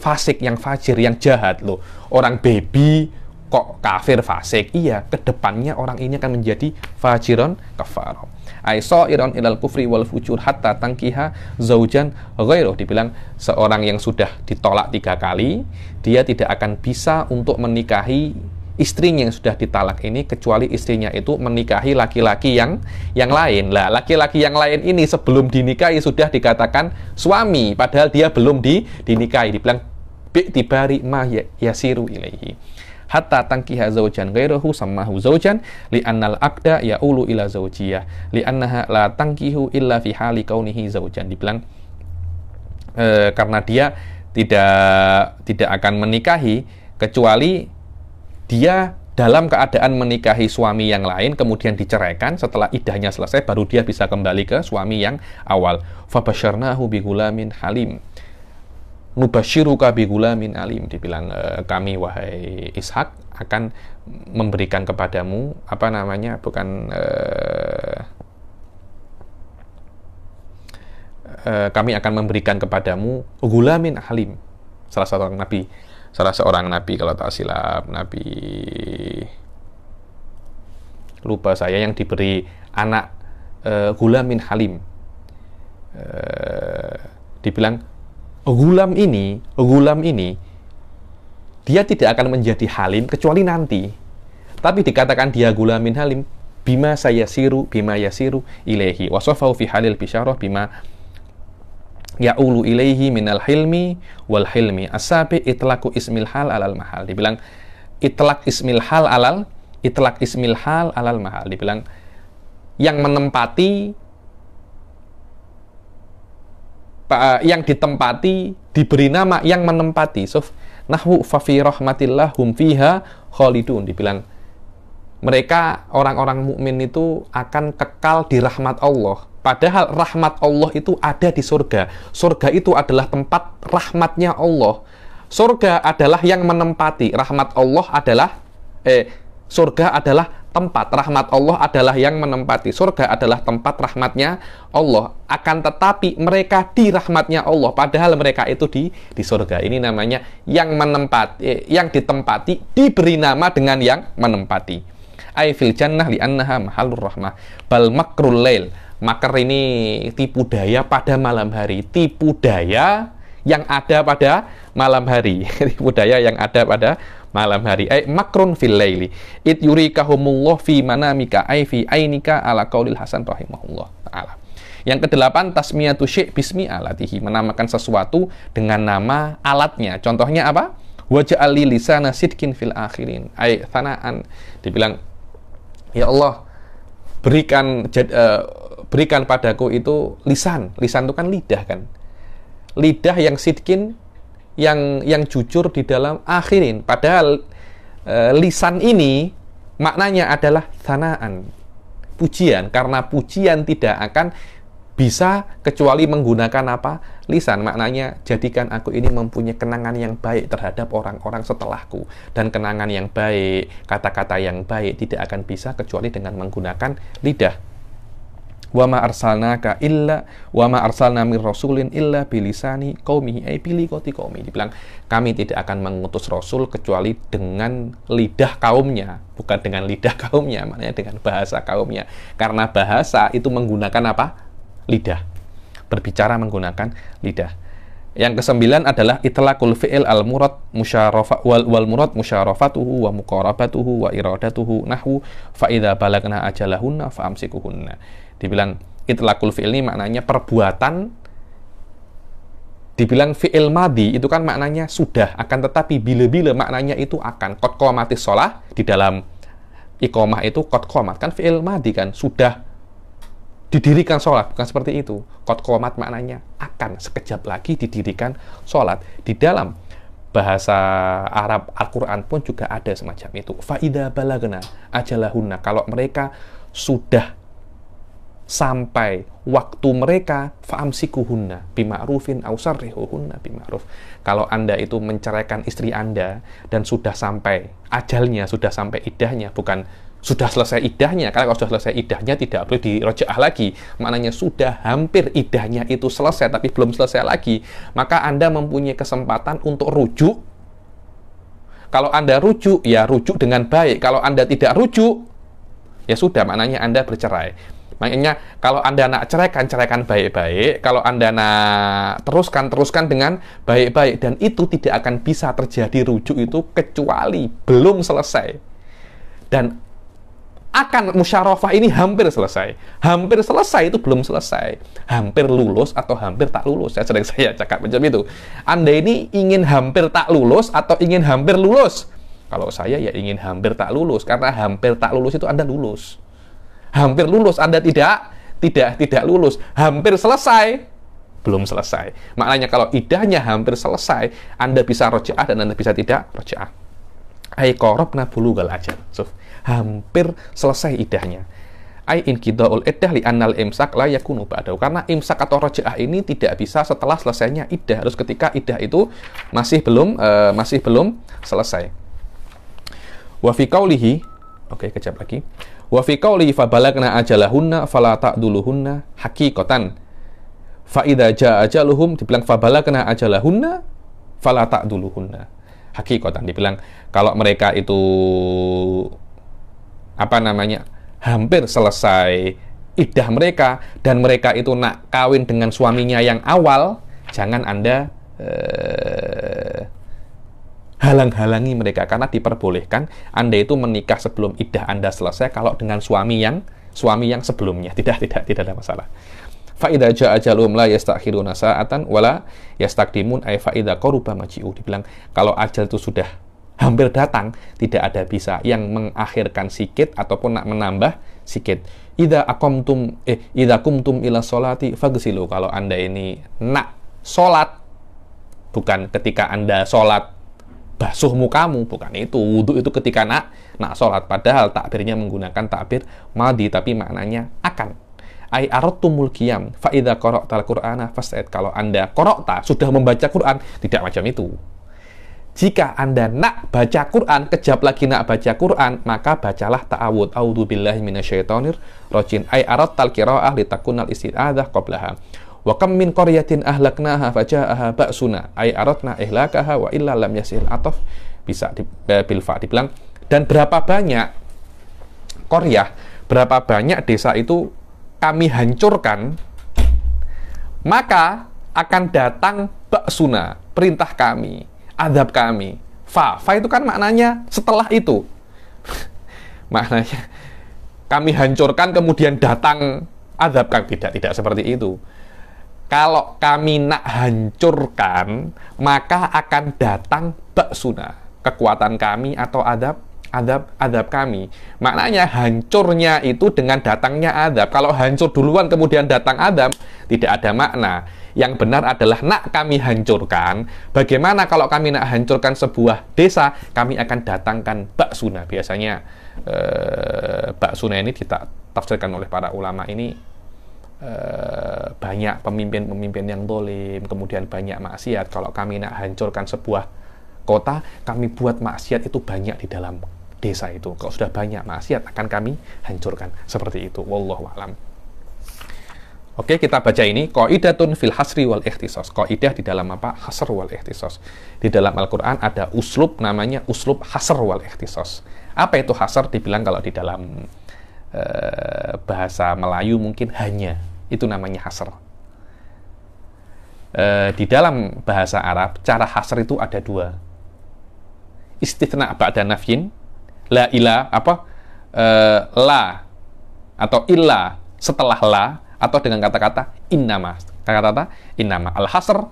fasik, yang fajir, yang jahat loh. Orang baby kok kafir fasik. Iya, kedepannya orang ini akan menjadi fajiron kafar. Aisyah iron ilal kufri wal fujur hatta tangkiha zaujan ghairu dibilang seorang yang sudah ditolak tiga kali dia tidak akan bisa untuk menikahi istrinya yang sudah ditalak ini kecuali istrinya itu menikahi laki-laki yang yang lain. Lah, laki-laki yang lain ini sebelum dinikahi sudah dikatakan suami padahal dia belum di dinikahi. Dibilang bi tibari ma ya, yasiru ilaihi hatta tangkiha zaujan ghairahu samahu zaujan li annal akda yaulu ila zaujiyah li annaha la tangkihu illa fi hali kaunihi zaujan dibilang e, karena dia tidak tidak akan menikahi kecuali dia dalam keadaan menikahi suami yang lain kemudian diceraikan setelah idahnya selesai baru dia bisa kembali ke suami yang awal fabasyarnahu bigulamin halim nubashiruka bigulamin alim dibilang e, kami wahai Ishak akan memberikan kepadamu apa namanya bukan e, e, kami akan memberikan kepadamu gulamin halim salah satu nabi salah seorang nabi kalau tak silap nabi lupa saya yang diberi anak uh, eh, Gulam bin Halim uh, dibilang Gulam ini Gulam ini dia tidak akan menjadi Halim kecuali nanti tapi dikatakan dia Gulam bin Halim bima saya siru bima yasiru ilehi wasofau fi halil bisharoh bima ya'ulu ilaihi minal hilmi wal hilmi asabi itlaku ismil hal alal mahal dibilang itlak ismil hal alal itlak ismil hal alal mahal dibilang yang menempati yang ditempati diberi nama yang menempati so nahwu fafi rahmatillah hum fiha khalidun dibilang mereka orang-orang mukmin itu akan kekal di rahmat Allah Padahal rahmat Allah itu ada di surga. Surga itu adalah tempat rahmatnya Allah. Surga adalah yang menempati. Rahmat Allah adalah eh surga adalah tempat rahmat Allah adalah yang menempati. Surga adalah tempat rahmatnya Allah. Akan tetapi mereka di rahmatnya Allah padahal mereka itu di di surga. Ini namanya yang menempati eh, yang ditempati diberi nama dengan yang menempati. Ai fil jannah li annaha rahmah bal makrul lail Maker ini tipu daya pada malam hari, tipu daya yang ada pada malam hari, *laughs* tipu daya yang ada pada malam hari. Ai makrun fil laili. It yurikahumullah fi manamika ai fi ainika ala qaulil Hasan rahimahullah taala. Yang kedelapan tasmiyatu syai' bismi alatihi, menamakan sesuatu dengan nama alatnya. Contohnya apa? Waja'ali lisana sidkin fil akhirin. Ai thanaan. Dibilang, "Ya Allah, berikan jad, uh, berikan padaku itu lisan. Lisan itu kan lidah kan. Lidah yang sidkin yang yang jujur di dalam akhirin. Padahal e, lisan ini maknanya adalah sanaan. Pujian karena pujian tidak akan bisa kecuali menggunakan apa? lisan. Maknanya jadikan aku ini mempunyai kenangan yang baik terhadap orang-orang setelahku dan kenangan yang baik, kata-kata yang baik tidak akan bisa kecuali dengan menggunakan lidah wa ma arsalnaka illa wa ma arsalna min rasulin illa bilisani qaumi ai bilikoti qaumi dibilang kami tidak akan mengutus rasul kecuali dengan lidah kaumnya bukan dengan lidah kaumnya maknanya dengan bahasa kaumnya karena bahasa itu menggunakan apa lidah berbicara menggunakan lidah yang kesembilan adalah itlaqul fi'il al murad musyarafa wal wal murad musyarafatuhu wa muqarabatuhu wa iradatuhu nahwu fa idza balagna ajalahunna fa amsikuhunna Dibilang itlakul fi'il ini maknanya perbuatan. Dibilang fi'il madi itu kan maknanya sudah, akan tetapi bila-bila maknanya itu akan. Kot komatis sholah di dalam ikomah itu kot komat. Kan fi'il madi kan, sudah didirikan sholat, bukan seperti itu. Kot komat maknanya akan, sekejap lagi didirikan sholat. Di dalam bahasa Arab Al-Quran pun juga ada semacam itu. Fa'idha balagna ajalahunna. Kalau mereka sudah sampai waktu mereka faamsikuhunna bima'rufin au sarrihuhunna bima'ruf. Kalau Anda itu menceraikan istri Anda dan sudah sampai ajalnya, sudah sampai idahnya, bukan sudah selesai idahnya. Karena kalau sudah selesai idahnya tidak perlu dirojaah lagi. Maknanya sudah hampir idahnya itu selesai tapi belum selesai lagi, maka Anda mempunyai kesempatan untuk rujuk. Kalau Anda rujuk, ya rujuk dengan baik. Kalau Anda tidak rujuk, ya sudah maknanya Anda bercerai. Makanya kalau Anda nak ceraikan, ceraikan baik-baik. Kalau Anda nak teruskan, teruskan dengan baik-baik. Dan itu tidak akan bisa terjadi rujuk itu kecuali belum selesai. Dan akan musyawarah ini hampir selesai. Hampir selesai itu belum selesai. Hampir lulus atau hampir tak lulus. Saya sering *laughs* saya cakap macam itu. Anda ini ingin hampir tak lulus atau ingin hampir lulus? Kalau saya ya ingin hampir tak lulus. Karena hampir tak lulus itu Anda lulus hampir lulus, Anda tidak tidak tidak lulus, hampir selesai belum selesai. Maknanya kalau idahnya hampir selesai, Anda bisa rojaah dan Anda bisa tidak rojaah. Ai qarabna bulugal ajal. So, hampir selesai idahnya. Ai kidaul iddah li anal imsak la yakunu ba'dahu. Karena imsak atau rojaah ini tidak bisa setelah selesainya idah, harus ketika idah itu masih belum uh, masih belum selesai. Wa fi oke okay, kejap lagi. Wa fi fa balagna ajalahunna fala ta'duluhunna haqiqatan Fa idza jaa ajaluhum dibilang balagna ajalahunna fala ta'duluhunna. haqiqatan dibilang kalau mereka itu apa namanya? hampir selesai iddah mereka dan mereka itu nak kawin dengan suaminya yang awal, jangan Anda eh, halang-halangi mereka karena diperbolehkan Anda itu menikah sebelum idah Anda selesai kalau dengan suami yang suami yang sebelumnya. *laughs* Tidak tidak tidak ada masalah. aja aja jaa ajalum la yastakhiruna sa'atan wala yastakdimun ay fa idza qaruba maji'u dibilang kalau ajal itu sudah hampir datang tidak ada bisa yang mengakhirkan sikit ataupun nak menambah sikit. Idza tum eh idza kumtum ila sholati fagsilu kalau Anda ini nak solat bukan ketika Anda solat basuh mukamu bukan itu wudhu itu ketika nak nak sholat padahal takbirnya menggunakan takbir madi tapi maknanya akan ai aratumul qiyam faida korok tal qur'ana fasaid kalau Anda korok tak sudah membaca Quran tidak macam itu jika Anda nak baca Quran, kejap lagi nak baca Quran, maka bacalah ta'awud. audhu billahi minasyaitonir rojin Ai arat tal qira'ah litakunal istiadah qablaha. Wa kam min qaryatin ahlaknaha faja'aha ba'suna ay aratna ihlakaha wa illa lam yasil ataf bisa di, eh, bilfa dibilang dan berapa banyak korea berapa banyak desa itu kami hancurkan maka akan datang baksuna perintah kami adab kami fa fa itu kan maknanya setelah itu *laughs* maknanya kami hancurkan kemudian datang adab kami tidak tidak seperti itu kalau kami nak hancurkan, maka akan datang bak baksuna, kekuatan kami atau adab adab adab kami. Maknanya hancurnya itu dengan datangnya adab. Kalau hancur duluan kemudian datang adab, tidak ada makna. Yang benar adalah nak kami hancurkan. Bagaimana kalau kami nak hancurkan sebuah desa, kami akan datangkan bak baksuna. Biasanya eh, baksuna ini kita tafsirkan oleh para ulama ini Eh, banyak pemimpin-pemimpin yang dolim, kemudian banyak maksiat. Kalau kami nak hancurkan sebuah kota, kami buat maksiat itu banyak di dalam desa itu. Kalau sudah banyak maksiat akan kami hancurkan seperti itu. Wallahu alam. Oke, kita baca ini qaidatun fil hasri wal ikhtisas. Qaidah di dalam apa? Hasr wal ikhtisas. Di dalam Al-Qur'an ada uslub namanya uslub hasr wal ikhtisas. Apa itu hasr dibilang kalau di dalam Eh, bahasa Melayu mungkin hanya itu namanya hasr. E, di dalam bahasa Arab cara hasr itu ada dua. Istitna ba'da nafyin la ila apa E, la atau illa setelah la atau dengan kata-kata innama kata-kata innama al hasr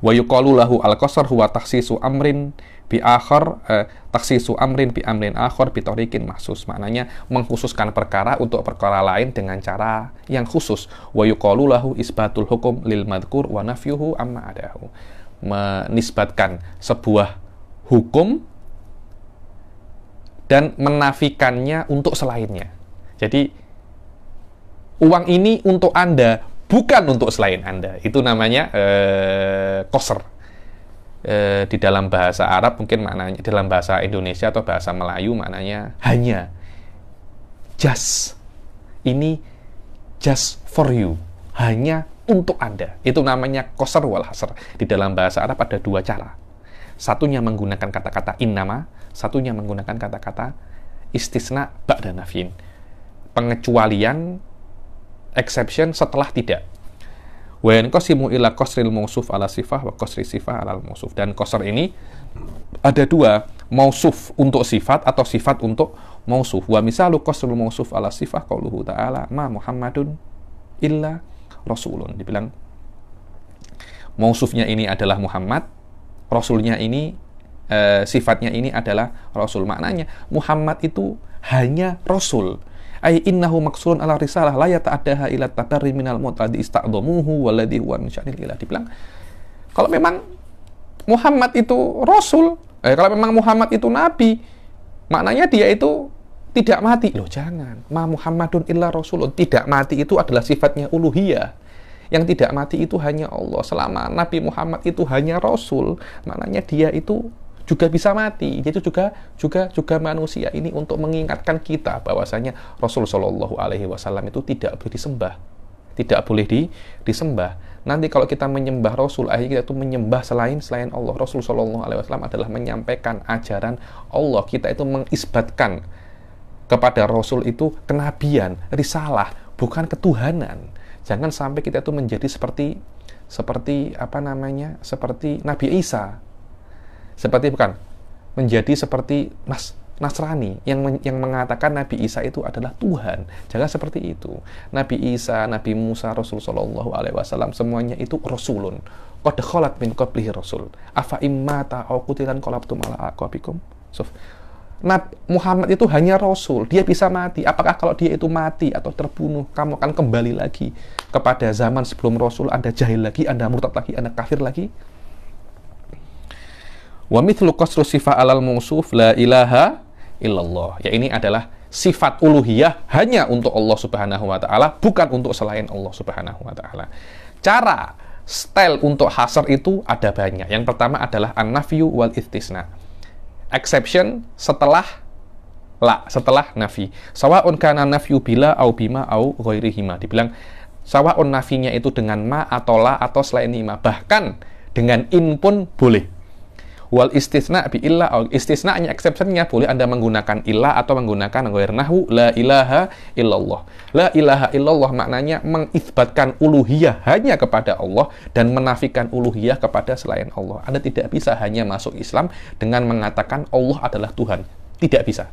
wa yuqalu lahu al-qasr huwa takhsisu amrin bi akhar eh, taksisu amrin bi amrin akhar bi tariqin mahsus maknanya mengkhususkan perkara untuk perkara lain dengan cara yang khusus wa yuqalu lahu isbatul hukum lil madhkur wa nafyuhu amma adahu menisbatkan sebuah hukum dan menafikannya untuk selainnya jadi uang ini untuk Anda bukan untuk selain Anda. Itu namanya eh, koser. Eh, di dalam bahasa Arab mungkin maknanya, di dalam bahasa Indonesia atau bahasa Melayu maknanya hanya. Just. Ini just for you. Hanya untuk Anda. Itu namanya koser wal hasr. Di dalam bahasa Arab ada dua cara. Satunya menggunakan kata-kata innama, satunya menggunakan kata-kata istisna ba'da nafin. Pengecualian exception setelah tidak. When kosimu ila kosril mausuf ala sifah wa kosri sifah ala mausuf. Dan kosr ini ada dua, mausuf untuk sifat atau sifat untuk mausuf. Wa misalu kosril mausuf ala sifah kauluhu ta'ala ma Muhammadun illa rasulun. Dibilang mausufnya ini adalah Muhammad, rasulnya ini e, sifatnya ini adalah rasul. Maknanya Muhammad itu hanya rasul ay innahu maksurun ala risalah la yata'addaha ila tadarri minal mu'tadi ista'dhamuhu waladhi huwa min sya'nil ilah dibilang kalau memang Muhammad itu rasul eh, kalau memang Muhammad itu nabi maknanya dia itu tidak mati loh jangan ma Muhammadun illa rasulun tidak mati itu adalah sifatnya uluhiyah yang tidak mati itu hanya Allah selama Nabi Muhammad itu hanya Rasul maknanya dia itu juga bisa mati. Jadi juga juga juga manusia ini untuk mengingatkan kita bahwasanya Rasul Shallallahu Alaihi Wasallam itu tidak boleh disembah, tidak boleh di, disembah. Nanti kalau kita menyembah Rasul, akhirnya kita itu menyembah selain selain Allah. Rasul Shallallahu Alaihi Wasallam adalah menyampaikan ajaran Allah. Kita itu mengisbatkan kepada Rasul itu kenabian, risalah, bukan ketuhanan. Jangan sampai kita itu menjadi seperti seperti apa namanya seperti Nabi Isa seperti bukan menjadi seperti Nas Nasrani yang yang mengatakan Nabi Isa itu adalah Tuhan. Jangan seperti itu. Nabi Isa, Nabi Musa, Rasul Shallallahu Alaihi Wasallam semuanya itu Rasulun. Qad min qablihi Rasul. Afa immata au qutilan qalabtum ala aqabikum. Suf. Nah, Muhammad itu hanya Rasul, dia bisa mati. Apakah kalau dia itu mati atau terbunuh, kamu akan kembali lagi kepada zaman sebelum Rasul, Anda jahil lagi, Anda murtad lagi, Anda kafir lagi? Wa mithlu qasru sifat alal mausuf la ilaha illallah. Ya ini adalah sifat uluhiyah hanya untuk Allah Subhanahu wa taala, bukan untuk selain Allah Subhanahu wa taala. Cara style untuk hasar itu ada banyak. Yang pertama adalah an wal istisna. Exception setelah la setelah nafi sawaun kana nafyu bila au bima au ghairihima dibilang sawaun nafinya itu dengan ma atau la atau selain ima. bahkan dengan in pun boleh wal istisna bi illa atau istisnanya exceptionnya boleh Anda menggunakan illa atau menggunakan ghair nahwu la ilaha illallah. La ilaha illallah maknanya mengisbatkan uluhiyah hanya kepada Allah dan menafikan uluhiyah kepada selain Allah. Anda tidak bisa hanya masuk Islam dengan mengatakan Allah adalah Tuhan. Tidak bisa.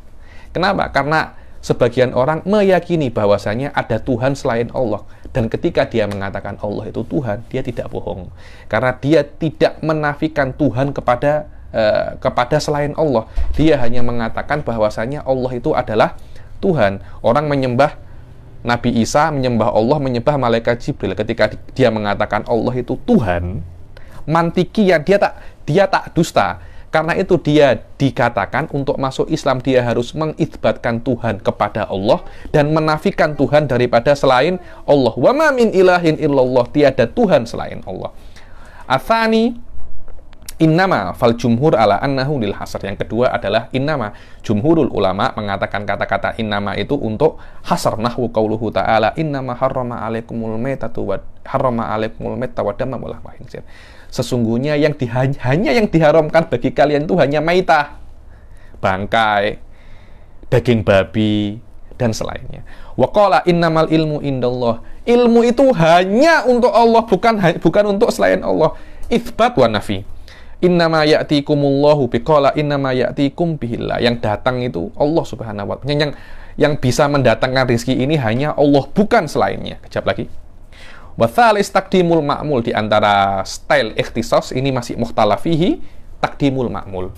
Kenapa? Karena sebagian orang meyakini bahwasanya ada Tuhan selain Allah dan ketika dia mengatakan Allah itu Tuhan, dia tidak bohong. Karena dia tidak menafikan Tuhan kepada eh, kepada selain Allah. Dia hanya mengatakan bahwasanya Allah itu adalah Tuhan. Orang menyembah Nabi Isa, menyembah Allah, menyembah malaikat Jibril. Ketika dia mengatakan Allah itu Tuhan, yang dia tak dia tak dusta karena itu dia dikatakan untuk masuk Islam dia harus mengitbatkan Tuhan kepada Allah dan menafikan Tuhan daripada selain Allah. Wa ma min ilahin illallah, tiada Tuhan selain Allah. Athani Innama fal jumhur ala annahu lil hasr. Yang kedua adalah innama. Jumhurul ulama mengatakan kata-kata innama itu untuk hasr nahwu qauluhu ta'ala innama harrama alaikumul maitatu wa harrama alaikumul maitata wa Sesungguhnya yang di, hanya yang diharamkan bagi kalian itu hanya maitah, bangkai, daging babi, dan selainnya. Waqala innamal ilmu indallah. Ilmu itu hanya untuk Allah, bukan bukan untuk selain Allah. Isbat wa nafi. Innama ya'tikumullahu biqala innama ya'tikum bihillah. Yang datang itu Allah Subhanahu wa taala. yang yang bisa mendatangkan rezeki ini hanya Allah, bukan selainnya. Kejap lagi. Wathalis takdimul ma'mul di antara style ikhtisos ini masih muhtalafihi takdimul makmul.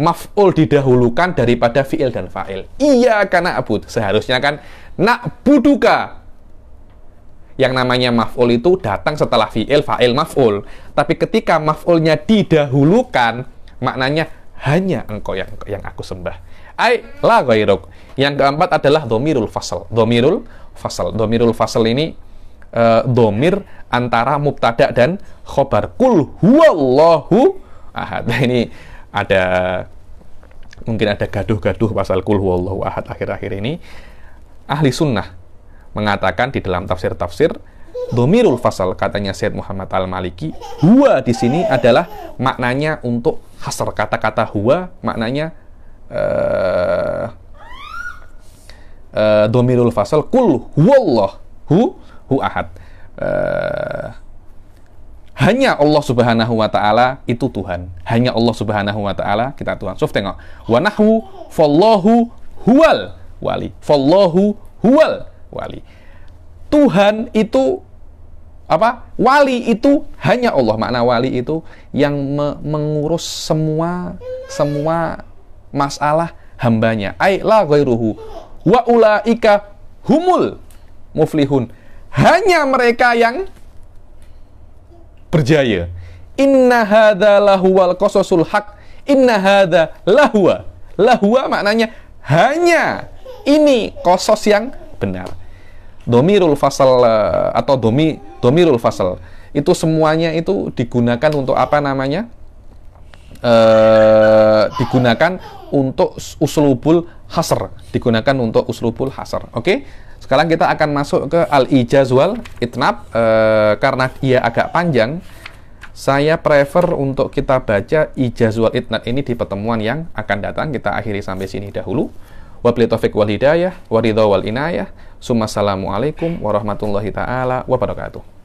Maf'ul didahulukan daripada fi'il dan fa'il. Iya karena abud. Seharusnya kan nak buduka. Yang namanya maf'ul itu datang setelah fi'il, fa'il, maf'ul. Tapi ketika maf'ulnya didahulukan, maknanya hanya engkau yang, yang aku sembah ai la ghairuk. Yang keempat adalah domirul fasal. Domirul fasal. Domirul fasal ini e, domir antara mubtada dan khobar. Kul huwallahu ahad. Nah, *laughs* ini ada mungkin ada gaduh-gaduh pasal kul huwallahu ahad akhir-akhir ini. Ahli sunnah mengatakan di dalam tafsir-tafsir Domirul fasal katanya Syed Muhammad Al Maliki, huwa di sini adalah maknanya untuk hasr kata-kata huwa maknanya uh, eh, uh, eh, domirul fasal kul huwallah hu hu ahad uh, hanya Allah Subhanahu wa taala itu Tuhan. Hanya Allah Subhanahu wa taala kita Tuhan. Sof tengok. Wa nahwu fallahu huwal wali. Fallahu huwal wali. Tuhan itu apa? Wali itu hanya Allah. Makna wali itu yang me mengurus semua semua masalah hambanya. Ai la ghairuhu. Wa ulaika humul muflihun. Hanya mereka yang berjaya. Inna hadza lahuwal qasasul haq. Inna hadza lahwa. Lahwa maknanya hanya ini kosos yang benar. Domirul fasal eh, atau domi domirul fasal itu semuanya itu digunakan untuk apa namanya? E, digunakan untuk uslubul hasr, digunakan untuk uslubul hasr. Oke. Okay? Sekarang kita akan masuk ke al-ijaz wal itnab e, karena dia agak panjang. Saya prefer untuk kita baca ijaz wal itnab ini di pertemuan yang akan datang. Kita akhiri sampai sini dahulu. Wabillahi taufiq wal hidayah, waridha wal inayah. Assalamualaikum warahmatullahi taala wabarakatuh.